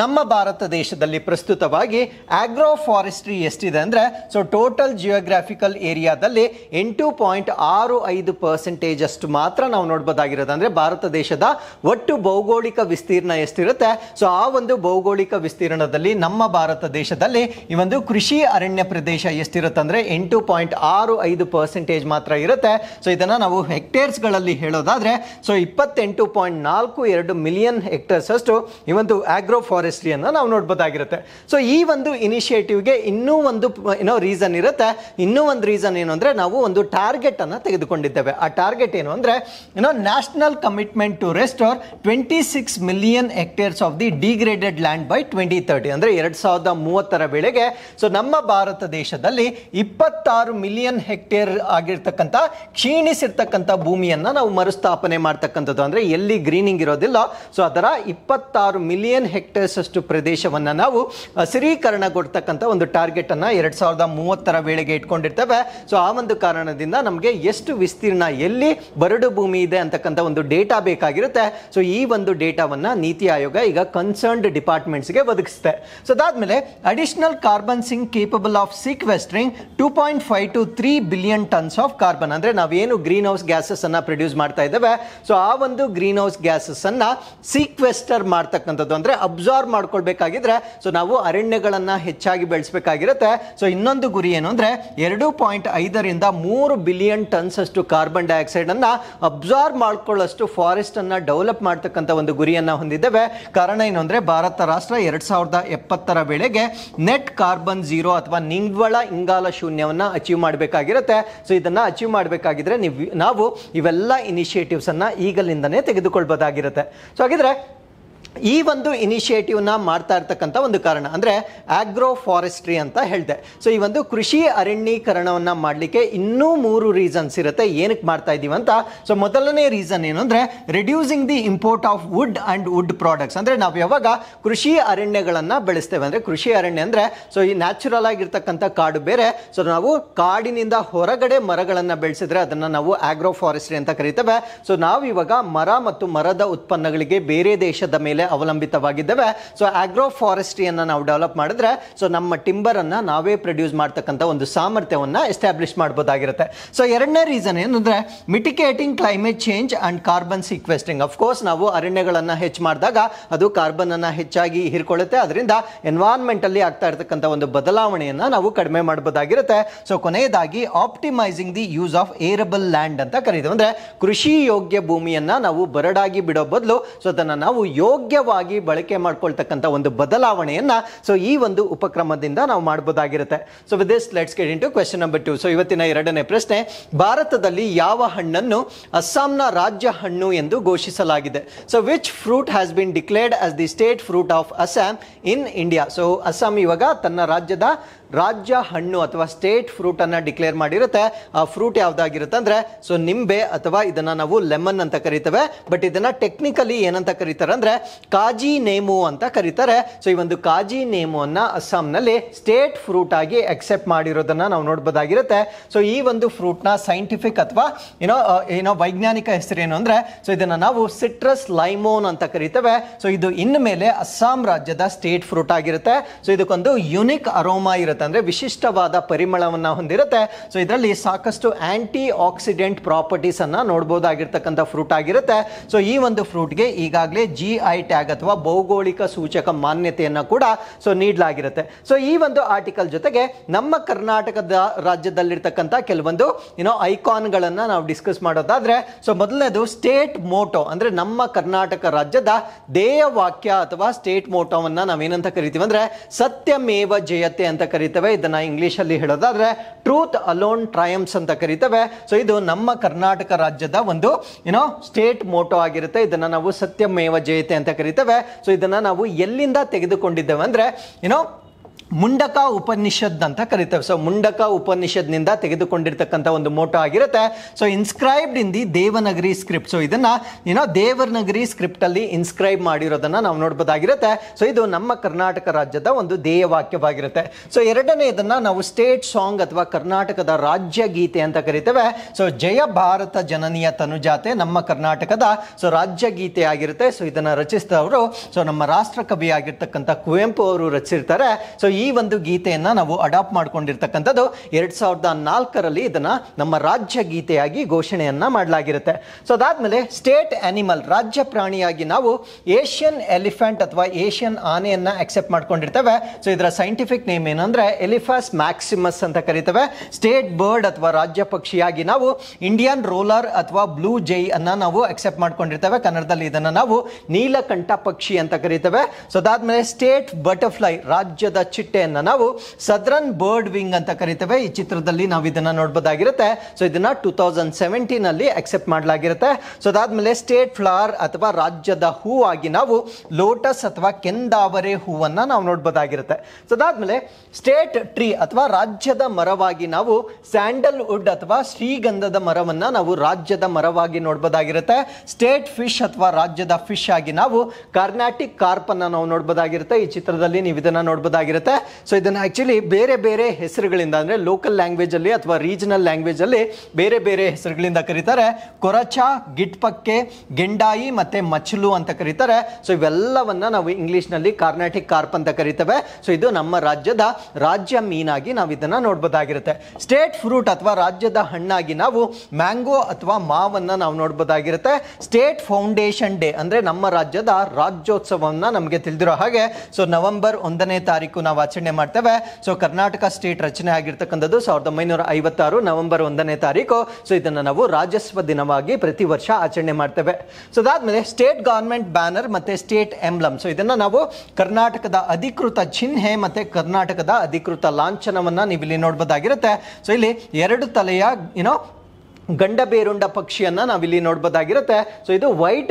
ನಮ್ಮ ಭಾರತ ದೇಶದಲ್ಲಿ ಪ್ರಸ್ತುತವಾಗಿ ಆಗ್ರೋ ಫಾರೆಸ್ಟ್ರಿ ಎಷ್ಟಿದೆ ಅಂದರೆ ಸೊ ಟೋಟಲ್ ಜಿಯೋಗ್ರಾಫಿಕಲ್ ಏರಿಯಾದಲ್ಲಿ ಎಂಟು ಪಾಯಿಂಟ್ ಆರು ಐದು ಪರ್ಸೆಂಟೇಜ್ ಅಷ್ಟು ಮಾತ್ರ ನಾವು ನೋಡ್ಬೋದಾಗಿರೋದು ಅಂದರೆ ಭಾರತ ದೇಶದ ಒಟ್ಟು ಭೌಗೋಳಿಕ ವಿಸ್ತೀರ್ಣ ಎಷ್ಟಿರುತ್ತೆ ಸೊ ಆ ಒಂದು ಭೌಗೋಳಿಕ ವಿಸ್ತೀರ್ಣದಲ್ಲಿ ನಮ್ಮ ಭಾರತ ದೇಶದಲ್ಲಿ ಈ ಒಂದು ಕೃಷಿ ಅರಣ್ಯ ಪ್ರದೇಶ ಎಷ್ಟಿರುತ್ತೆ ಅಂದರೆ ಎಂಟು ಪಾಯಿಂಟ್ ಆರು ಐದು ಪರ್ಸೆಂಟೇಜ್ ಮಾತ್ರ ಇರುತ್ತೆ ಸೊ ಇದನ್ನು ನಾವು ಹೆಕ್ಟೇರ್ಸ್ಗಳಲ್ಲಿ ಹೇಳೋದಾದರೆ ಸೊ ಇಪ್ಪತ್ತೆಂಟು ಪಾಯಿಂಟ್ ನಾಲ್ಕು ಎರಡು ಮಿಲಿಯನ್ ಹೆಕ್ಟೇರ್ಸ್ ಅಷ್ಟು ಈ ಒಂದು ಆಗ್ರೋ ಫಾರೆಸ್ಟ್ರಿಯನ್ನು ನಾವು ನೋಡ್ಬೋದಾಗಿರುತ್ತೆ ಸೊ ಈ ಒಂದು ಇನಿಷಿಯೇಟಿವ್ಗೆ ಇನ್ನೂ ಒಂದು ಏನೋ ರೀಸನ್ ಇರುತ್ತೆ ಇನ್ನೂ ಒಂದು ರೀಸನ್ ಏನು ಅಂದರೆ ನಾವು ಒಂದು ಟಾರ್ಗೆಟ್ ಟಾರ್ಗೆಟನ್ನು ತೆಗೆದುಕೊಂಡಿದ್ದೇವೆ ಆ ಟಾರ್ಗೆಟ್ ಏನು ಅಂದರೆ ಏನೋ national commitment to restore twenty six million hectares of the degraded land by twenty thirty ಅಂದರೆ ಎರಡು ಸಾವಿರದ ಮೂವತ್ತರ ವೇಳೆಗೆ ಸೊ ನಮ್ಮ ಭಾರತ ದೇಶದಲ್ಲಿ ಇಪ್ಪತ್ತಾರು ಮಿಲಿಯನ್ ಹೆಕ್ಟೇರ್ ಆಗಿರ್ತಕ್ಕಂಥ ಕ್ಷೀಣಿಸಿರ್ತಕ್ಕಂಥ ಭೂಮಿಯನ್ನು ನಾವು ಮರುಸ್ಥಾಪನೆ ಮಾಡ್ತಕ್ಕಂಥದ್ದು ಅಂದರೆ ಎಲ್ಲಿ ಗ್ರೀನಿಂಗ್ ಇರೋದಿಲ್ಲ ಸೊ ಅದರ ಇಪ್ಪತ್ತಾರು ಮಿಲಿಯನ್ ಹೆಕ್ಟೇರ್ ಹೆಕ್ಟೇರ್ಸ್ ಅಷ್ಟು ಪ್ರದೇಶವನ್ನು ನಾವು ಹಸಿರೀಕರಣಗೊಡ್ತಕ್ಕಂಥ ಒಂದು ಟಾರ್ಗೆಟನ್ನು ಎರಡು ಸಾವಿರದ ಮೂವತ್ತರ ವೇಳೆಗೆ ಇಟ್ಕೊಂಡಿರ್ತೇವೆ ಸೊ ಆ ಒಂದು ಕಾರಣದಿಂದ ನಮಗೆ ಎಷ್ಟು ವಿಸ್ತೀರ್ಣ ಎಲ್ಲಿ ಬರಡು ಭೂಮಿ ಇದೆ ಅಂತಕ್ಕಂಥ ಒಂದು ಡೇಟಾ ಬೇಕಾಗಿರುತ್ತೆ ಸೊ ಈ ಒಂದು ಡೇಟಾವನ್ನು ನೀತಿ ಆಯೋಗ ಈಗ ಕನ್ಸರ್ನ್ಡ್ ಡಿಪಾರ್ಟ್ಮೆಂಟ್ಸ್ಗೆ ಒದಗಿಸುತ್ತೆ ಸೊ ಅದಾದಮೇಲೆ additional carbon sink capable of sequestering two point five to three billion tonnes of carbon ಅಂದರೆ ನಾವೇನು ಗ್ರೀನ್ ಹೌಸ್ ಗ್ಯಾಸಸ್ ಅನ್ನು ಪ್ರೊಡ್ಯೂಸ್ ಮಾಡ್ತಾ ಇದ್ದೇವೆ ಸೊ ಆ ಒಂದು ಗ್ರೀನ್ ಹೌಸ್ ಗ್ಯಾಸಸ್ ಅನ್ನ ಸೀಕ್ವೆಸ್ಟರ್ ಮಾಡ್ತಕ್ಕಂಥದ್ದು ಅಂದರೆ ಅಬ್ಸಾರ್ಬ್ ಮಾಡ್ಕೊಳ್ಬೇಕಾಗಿದ್ರೆ ಸೊ ನಾವು ಅರಣ್ಯಗಳನ್ನು ಹೆಚ್ಚಾಗಿ ಬೆಳೆಸಬೇಕಾಗಿರುತ್ತೆ ಸೊ ಇನ್ನೊಂದು ಗುರಿ ಏನು ಅಂದರೆ ಎರಡು ಪಾಯಿಂಟ್ ಐದರಿಂದ ಮೂರು ಬಿಲಿಯನ್ ಟನ್ಸ್ ಅಷ್ಟು ಕಾರ್ಬನ್ ಡೈಆಕ್ಸೈಡನ್ನು ಅನ್ನ ಅಬ್ಸಾರ್ಬ್ ಮಾಡ್ಕೊಳ್ಳೋಷ್ಟು ಫಾರೆಸ್ಟ್ ಡೆವಲಪ್ ಮಾಡ್ತಕ್ಕಂಥ ಒಂದು ಗುರಿಯನ್ನು ಹೊಂದಿದ್ದೇವೆ ಕಾರಣ ಏನು ಅಂದರೆ ಭಾರತ ರಾಷ್ಟ್ರ ಎರಡು ಸಾವಿರದ ಎಪ್ಪತ್ತರ ವೇಳೆಗೆ ನೆಟ್ ಕಾರ್ಬನ್ ಝೀರೋ ಅಥವಾ ನಿಂಗ್ವಳ ಇಂಗಾಲ ಶೂನ್ಯವನ್ನು ಅಚೀವ್ ಮಾಡಬೇಕಾಗಿರುತ್ತೆ ಸೊ ಇದನ್ನು ಅಚೀವ್ ಮಾಡಬೇಕಾಗಿದ್ರೆ ನೀವು ನಾವು ಇವೆಲ್ಲ ಇನಿಷಿಯೇಟಿವ್ಸನ್ನು ಈಗಲಿಂದನೇ ತೆಗೆದುಕೊಳ್ಬೋದಾಗಿರುತ್ತೆ ಸೊ ಹಾಗಿದ್ರೆ ಈ ಒಂದು ಇನಿಷಿಯೇಟಿವ್ನ ಮಾಡ್ತಾ ಇರ್ತಕ್ಕಂಥ ಒಂದು ಕಾರಣ ಅಂದರೆ ಆಗ್ರೋ ಫಾರೆಸ್ಟ್ರಿ ಅಂತ ಹೇಳಿದೆ ಸೊ ಈ ಒಂದು ಕೃಷಿ ಅರಣ್ಯೀಕರಣವನ್ನು ಮಾಡಲಿಕ್ಕೆ ಇನ್ನೂ ಮೂರು ರೀಸನ್ಸ್ ಇರುತ್ತೆ ಏನಕ್ಕೆ ಮಾಡ್ತಾ ಇದ್ದೀವಿ ಅಂತ ಸೊ ಮೊದಲನೇ ರೀಸನ್ ಏನು ಅಂದರೆ reducing the import of wood and wood products ಅಂದರೆ ನಾವು ಯಾವಾಗ ಕೃಷಿ ಅರಣ್ಯಗಳನ್ನು ಬೆಳೆಸ್ತೇವೆ ಅಂದರೆ ಕೃಷಿ ಅರಣ್ಯ ಅಂದರೆ ಸೊ ಈ ನ್ಯಾಚುರಲ್ ಆಗಿರ್ತಕ್ಕಂಥ ಕಾಡು ಬೇರೆ ಸೊ ನಾವು ಕಾಡಿನಿಂದ ಹೊರಗಡೆ ಮರಗಳನ್ನು ಬೆಳೆಸಿದ್ರೆ ಅದನ್ನು ನಾವು ಆಗ್ರೋ ಫಾರೆಸ್ಟ್ರಿ ಅಂತ ಕರಿತೇವೆ ಸೊ ನಾವು ಇವಾಗ ಮರ ಮತ್ತು ಮರದ ಉತ್ಪನ್ನಗಳಿಗೆ ಬೇರೆ ದೇಶದ ಮೇಲೆ ಅವಲಂಬಿತವಾಗಿದ್ದೇವೆ ಸೊ ಆಗ್ರೋ ಫಾರೆಸ್ಟ್ರಿಯನ್ನು ನಾವು ಡೆವಲಪ್ ಮಾಡಿದ್ರೆ ಸೊ ನಮ್ಮ ಅನ್ನ ನಾವೇ ಪ್ರೊಡ್ಯೂಸ್ ಮಾಡ್ತಕ್ಕಂಥ ಒಂದು ಸಾಮರ್ಥ್ಯವನ್ನ ಎಸ್ಟಾಬ್ಲಿಷ್ ಮಾಡಬಹುದಾಗಿರುತ್ತೆ ಸೊ ಎರಡನೇ ರೀಸನ್ ಏನಂದರೆ mitigating climate change and carbon sequestering of course ನಾವು ಅರಣ್ಯಗಳನ್ನು ಹೆಚ್ಚು ಮಾಡಿದಾಗ ಅದು ಕಾರ್ಬನ್ ಕಾರ್ಬನನ್ನು ಹೆಚ್ಚಾಗಿ ಹೀರ್ಕೊಳ್ಳುತ್ತೆ ಅದರಿಂದ ಅಲ್ಲಿ ಆಗ್ತಾ ಇರ್ತಕ್ಕಂಥ ಒಂದು ಬದಲಾವಣೆಯನ್ನ ನಾವು ಕಡಿಮೆ ಮಾಡಬಹುದಾಗಿರುತ್ತೆ ಸೊ ಕೊನೆಯದಾಗಿ optimising the use of arable land ಅಂತ ಕರೀತೇವೆ ಅಂದರೆ ಕೃಷಿ ಯೋಗ್ಯ ಭೂಮಿಯನ್ನ ನಾವು ಬರಡಾಗಿ ಬಿಡೋ ಬದಲು ಸೊ ಅದನ್ನು ನಾವು ಯೋಗ್ಯ ಯೋಗ್ಯವಾಗಿ ಬಳಕೆ ಮಾಡ್ಕೊಳ್ತಕ್ಕಂಥ ಒಂದು ಬದಲಾವಣೆಯನ್ನ ಸೊ ಈ ಒಂದು ಉಪಕ್ರಮದಿಂದ ನಾವು ಮಾಡಬಹುದಾಗಿರುತ್ತೆ so with this let's get into to question number two so ಇವತ್ತಿನ ಎರಡನೇ ಪ್ರಶ್ನೆ ಭಾರತದಲ್ಲಿ ಯಾವ ಹಣ್ಣನ್ನು ಅಸ್ಸಾಂನ ರಾಜ್ಯ ಹಣ್ಣು ಎಂದು ಘೋಷಿಸಲಾಗಿದೆ so which fruit has been declared as the state fruit of Assam in India so Assam ಇವಾಗ ತನ್ನ ರಾಜ್ಯದ ರಾಜ್ಯ ಹಣ್ಣು ಅಥವಾ ಸ್ಟೇಟ್ ಫ್ರೂಟ್ ಅನ್ನ ಡಿಕ್ಲೇರ್ ಮಾಡಿರುತ್ತೆ ಆ ಫ್ರೂಟ್ ಯಾವ್ದಾಗಿರುತ್ತೆ ಅಂದ್ರೆ ಸೊ ನಿಂಬೆ ಅಥವಾ ಇದನ್ನ ನಾವು ಲೆಮನ್ ಅಂತ ಕರಿತೇವೆ ಬಟ್ ಇದನ್ನ ಟೆಕ್ನಿಕಲಿ ಏನಂತ ಕರೀತಾರೆ ಅಂದ್ರೆ ಕಾಜಿ ನೇಮು ಅಂತ ಕರೀತಾರೆ ಸೊ ಈ ಒಂದು ಕಾಜಿ ನೇಮು ಅಸ್ಸಾಂ ಅಸ್ಸಾಂನಲ್ಲಿ ಸ್ಟೇಟ್ ಫ್ರೂಟ್ ಆಗಿ ಅಕ್ಸೆಪ್ಟ್ ಮಾಡಿರೋದನ್ನ ನಾವು ನೋಡಬಹುದಾಗಿರುತ್ತೆ ಸೊ ಈ ಒಂದು ಫ್ರೂಟ್ ನ ಸೈಂಟಿಫಿಕ್ ಅಥವಾ ಏನೋ ಏನೋ ವೈಜ್ಞಾನಿಕ ಹೆಸರು ಏನು ಅಂದ್ರೆ ಸೊ ಇದನ್ನ ನಾವು ಸಿಟ್ರಸ್ ಲೈಮೋನ್ ಅಂತ ಕರಿತೇವೆ ಸೊ ಇದು ಇನ್ನು ಮೇಲೆ ಅಸ್ಸಾಂ ರಾಜ್ಯದ ಸ್ಟೇಟ್ ಫ್ರೂಟ್ ಆಗಿರುತ್ತೆ ಸೊ ಇದಕ್ಕೊಂದು ಯುನಿಕ್ ಅರೋಮಾ ಇರುತ್ತೆ ಅಂದ್ರೆ ಅಂದರೆ ವಿಶಿಷ್ಟವಾದ ಪರಿಮಳವನ್ನು ಹೊಂದಿರುತ್ತೆ ಸೊ ಇದರಲ್ಲಿ ಸಾಕಷ್ಟು ಆ್ಯಂಟಿ ಆಕ್ಸಿಡೆಂಟ್ ಪ್ರಾಪರ್ಟೀಸನ್ನು ನೋಡ್ಬೋದಾಗಿರ್ತಕ್ಕಂಥ ಫ್ರೂಟ್ ಆಗಿರುತ್ತೆ ಸೊ ಈ ಒಂದು ಫ್ರೂಟ್ಗೆ ಈಗಾಗಲೇ ಜಿ ಐ ಟ್ಯಾಗ್ ಅಥವಾ ಭೌಗೋಳಿಕ ಸೂಚಕ ಮಾನ್ಯತೆಯನ್ನು ಕೂಡ ಸೊ ನೀಡಲಾಗಿರುತ್ತೆ ಸೊ ಈ ಒಂದು ಆರ್ಟಿಕಲ್ ಜೊತೆಗೆ ನಮ್ಮ ಕರ್ನಾಟಕದ ರಾಜ್ಯದಲ್ಲಿರ್ತಕ್ಕಂಥ ಕೆಲವೊಂದು ಏನೋ ಐಕಾನ್ಗಳನ್ನು ನಾವು ಡಿಸ್ಕಸ್ ಮಾಡೋದಾದರೆ ಸೊ ಮೊದಲನೇದು ಸ್ಟೇಟ್ ಮೋಟೋ ಅಂದರೆ ನಮ್ಮ ಕರ್ನಾಟಕ ರಾಜ್ಯದ ಧ್ಯೇಯ ವಾಕ್ಯ ಅಥವಾ ಸ್ಟೇಟ್ ಮೋಟೋವನ್ನು ನಾವೇನಂತ ಕರಿತೀವಿ ಅಂದರೆ ಸತ್ಯಮೇವ ಜಯತೆ ಅಂತ ಕರಿ ಕರಿತೇವೆ ಇದನ್ನು ಇಂಗ್ಲೀಷಲ್ಲಿ ಹೇಳೋದಾದರೆ ಟ್ರೂತ್ ಅಲೋನ್ ಟ್ರಯಮ್ಸ್ ಅಂತ ಕರಿತೇವೆ ಸೊ ಇದು ನಮ್ಮ ಕರ್ನಾಟಕ ರಾಜ್ಯದ ಒಂದು ಏನೋ ಸ್ಟೇಟ್ ಮೋಟೋ ಆಗಿರುತ್ತೆ ಇದನ್ನು ನಾವು ಸತ್ಯಮೇವ ಜಯತೆ ಅಂತ ಕರಿತೇವೆ ಸೊ ಇದನ್ನು ನಾವು ಎಲ್ಲಿಂದ ತೆಗೆದುಕೊಂಡಿದ್ದೇವೆ ಅಂದರೆ ಏನೋ ಮುಂಡಕ ಉಪನಿಷದ್ ಅಂತ ಕರಿತೇವೆ ಸೊ ಮುಂಡಕ ಉಪನಿಷದ್ನಿಂದ ತೆಗೆದುಕೊಂಡಿರ್ತಕ್ಕಂಥ ಒಂದು ಮೋಟೋ ಆಗಿರುತ್ತೆ so inscribed in the Devanagari script so ಇದನ್ನು ಏನೋ ದೇವನಗರಿ ಸ್ಕ್ರಿಪ್ಟಲ್ಲಿ ಇನ್ಸ್ಕ್ರೈಬ್ ಮಾಡಿರೋದನ್ನು ನಾವು ನೋಡ್ಬೋದಾಗಿರುತ್ತೆ ಸೊ ಇದು ನಮ್ಮ ಕರ್ನಾಟಕ ರಾಜ್ಯದ ಒಂದು ಧ್ಯೇಯವಾಕ್ಯವಾಗಿರುತ್ತೆ ಸೊ ಎರಡನೇ ಇದನ್ನ ನಾವು ಸ್ಟೇಟ್ ಸಾಂಗ್ ಅಥವಾ ಕರ್ನಾಟಕದ ರಾಜ್ಯ ಗೀತೆ ಅಂತ ಕರಿತೇವೆ ಸೊ ಜಯ ಭಾರತ ಜನನಿಯ ತನುಜಾತೆ ನಮ್ಮ ಕರ್ನಾಟಕದ ಸೊ ರಾಜ್ಯ ಗೀತೆ ಆಗಿರುತ್ತೆ ಸೊ ಇದನ್ನು ರಚಿಸಿದವರು ಸೊ ನಮ್ಮ ರಾಷ್ಟ್ರಕವಿ ಆಗಿರ್ತಕ್ಕಂಥ ಕುವೆಂಪು ಅವರು ರಚಿಸಿರ್ತಾರೆ ಸೊ ಈ ಒಂದು ಗೀತೆಯನ್ನ ನಾವು ಅಡಾಪ್ಟ್ ಮಾಡ್ಕೊಂಡಿರ್ತಕ್ಕಂಥದ್ದು ಎರಡ್ ಸಾವಿರದ ನಾಲ್ಕರಲ್ಲಿ ಇದನ್ನ ನಮ್ಮ ರಾಜ್ಯ ಗೀತೆಯಾಗಿ ಘೋಷಣೆಯನ್ನ ಮಾಡಲಾಗಿರುತ್ತೆ ಸೊ ಅದಾದ್ಮೇಲೆ ಸ್ಟೇಟ್ ಅನಿಮಲ್ ರಾಜ್ಯ ಪ್ರಾಣಿಯಾಗಿ ನಾವು ಏಷ್ಯನ್ ಎಲಿಫೆಂಟ್ ಅಥವಾ ಏಷ್ಯನ್ ಆನೆಯನ್ನ ಅಕ್ಸೆಪ್ಟ್ ಮಾಡ್ಕೊಂಡಿರ್ತೇವೆ ಸೊ ಇದರ ಸೈಂಟಿಫಿಕ್ ನೇಮ್ ಏನಂದ್ರೆ ಎಲಿಫಾಸ್ ಮ್ಯಾಕ್ಸಿಮಸ್ ಅಂತ ಕರಿತೇವೆ ಸ್ಟೇಟ್ ಬರ್ಡ್ ಅಥವಾ ರಾಜ್ಯ ಪಕ್ಷಿಯಾಗಿ ನಾವು ಇಂಡಿಯನ್ ರೋಲರ್ ಅಥವಾ ಬ್ಲೂ ಜೈ ಅನ್ನ ನಾವು ಅಕ್ಸೆಪ್ಟ್ ಮಾಡ್ಕೊಂಡಿರ್ತೇವೆ ಕನ್ನಡದಲ್ಲಿ ಇದನ್ನ ನಾವು ನೀಲಕಂಠ ಪಕ್ಷಿ ಅಂತ ಕರಿತೇವೆ ಸೊ ಅದಾದ್ಮೇಲೆ ಸ್ಟೇಟ್ ಬಟರ್ಫ್ಲೈ ರಾಜ್ಯದ ಚಿಟ್ ಚಿಟ್ಟೆಯನ್ನು ನಾವು ಸದ್ರನ್ ಬರ್ಡ್ ವಿಂಗ್ ಅಂತ ಕರಿತೇವೆ ಈ ಚಿತ್ರದಲ್ಲಿ ನಾವು ಇದನ್ನ ನೋಡಬಹುದಾಗಿರುತ್ತೆ ಸೊ ಇದನ್ನ ಟೂ ತೌಸಂಡ್ ಸೆವೆಂಟೀನಲ್ಲಿ ಅಕ್ಸೆಪ್ಟ್ ಮಾಡಲಾಗಿರುತ್ತೆ ಸೊ ಅದಾದ್ಮೇಲೆ ಸ್ಟೇಟ್ ಫ್ಲವರ್ ಅಥವಾ ರಾಜ್ಯದ ಹೂವಾಗಿ ನಾವು ಲೋಟಸ್ ಅಥವಾ ಕೆಂದಾವರೆ ಹೂವನ್ನ ನಾವು ನೋಡಬಹುದಾಗಿರುತ್ತೆ ಸೊ ಅದಾದಮೇಲೆ ಸ್ಟೇಟ್ ಟ್ರೀ ಅಥವಾ ರಾಜ್ಯದ ಮರವಾಗಿ ನಾವು ಸ್ಯಾಂಡಲ್ ವುಡ್ ಅಥವಾ ಶ್ರೀಗಂಧದ ಮರವನ್ನ ನಾವು ರಾಜ್ಯದ ಮರವಾಗಿ ನೋಡಬಹುದಾಗಿರುತ್ತೆ ಸ್ಟೇಟ್ ಫಿಶ್ ಅಥವಾ ರಾಜ್ಯದ ಫಿಶ್ ಆಗಿ ನಾವು ಕರ್ನಾಟಿಕ್ ಕಾರ್ಪನ್ನು ನಾವು ನೋಡಬಹುದಾಗಿರುತ್ತೆ ಈ ಚಿತ್ರದಲ್ಲಿ ನೀವು ಇದನ್ನ ನೋಡಬಹುದಾಗಿರುತ್ತೆ ಸೊ ಇದನ್ನು ಆ್ಯಕ್ಚುಲಿ ಬೇರೆ ಬೇರೆ ಹೆಸರುಗಳಿಂದ ಅಂದರೆ ಲೋಕಲ್ ಲ್ಯಾಂಗ್ವೇಜಲ್ಲಿ ಅಥವಾ ರೀಜನಲ್ ಲ್ಯಾಂಗ್ವೇಜಲ್ಲಿ ಬೇರೆ ಬೇರೆ ಹೆಸರುಗಳಿಂದ ಕರೀತಾರೆ ಕೊರಚ ಗಿಟ್ಪಕ್ಕೆ ಗೆಂಡಾಯಿ ಮತ್ತು ಮಚ್ಲು ಅಂತ ಕರೀತಾರೆ ಸೊ ಇವೆಲ್ಲವನ್ನು ನಾವು ಇಂಗ್ಲೀಷ್ನಲ್ಲಿ ಕಾರ್ನಾಟಿಕ್ ಕಾರ್ಪ್ ಅಂತ ಕರಿತೇವೆ ಸೊ ಇದು ನಮ್ಮ ರಾಜ್ಯದ ರಾಜ್ಯ ಮೀನಾಗಿ ನಾವು ಇದನ್ನು ನೋಡ್ಬೋದಾಗಿರುತ್ತೆ ಸ್ಟೇಟ್ ಫ್ರೂಟ್ ಅಥವಾ ರಾಜ್ಯದ ಹಣ್ಣಾಗಿ ನಾವು ಮ್ಯಾಂಗೋ ಅಥವಾ ಮಾವನ್ನು ನಾವು ನೋಡ್ಬೋದಾಗಿರುತ್ತೆ ಸ್ಟೇಟ್ ಫೌಂಡೇಶನ್ ಡೇ ಅಂದರೆ ನಮ್ಮ ರಾಜ್ಯದ ರಾಜ್ಯೋತ್ಸವವನ್ನು ನಮಗೆ ತಿಳಿದಿರೋ ಹಾಗೆ ಸೊ ನವೆಂಬರ್ ಒಂದನೇ ತಾರೀಕು ನಾವು ಆಚರಣೆ ಮಾಡ್ತೇವೆ ಸೊ ಕರ್ನಾಟಕ ಸ್ಟೇಟ್ ರಚನೆ ಆಗಿರ್ತಕ್ಕಂಥದ್ದು ಸಾವಿರದ ಒಂಬೈನೂರ ಐವತ್ತಾರು ನವೆಂಬರ್ ಒಂದನೇ ತಾರೀಕು ಸೊ ಇದನ್ನು ನಾವು ರಾಜಸ್ವ ದಿನವಾಗಿ ಪ್ರತಿ ವರ್ಷ ಆಚರಣೆ ಮಾಡ್ತೇವೆ ಸೊ ಅದಾದ್ಮೇಲೆ ಸ್ಟೇಟ್ ಗವರ್ಮೆಂಟ್ ಬ್ಯಾನರ್ ಮತ್ತೆ ಸ್ಟೇಟ್ ಎಂಬ್ಲಮ್ ಸೊ ಇದನ್ನ ನಾವು ಕರ್ನಾಟಕದ ಅಧಿಕೃತ ಚಿಹ್ನೆ ಮತ್ತೆ ಕರ್ನಾಟಕದ ಅಧಿಕೃತ ಲಾಂಛನವನ್ನ ನೀವು ಇಲ್ಲಿ ನೋಡಬಹುದಾಗಿರುತ್ತೆ ಸೊ ಇಲ್ಲಿ ಎರಡು ತಲೆಯ ಏನೋ ಗಂಡ ಬೇರುಂಡ ಪಕ್ಷಿಯನ್ನು ನಾವಿಲ್ಲಿ ನೋಡ್ಬೋದಾಗಿರುತ್ತೆ ಸೊ ಇದು ವೈಟ್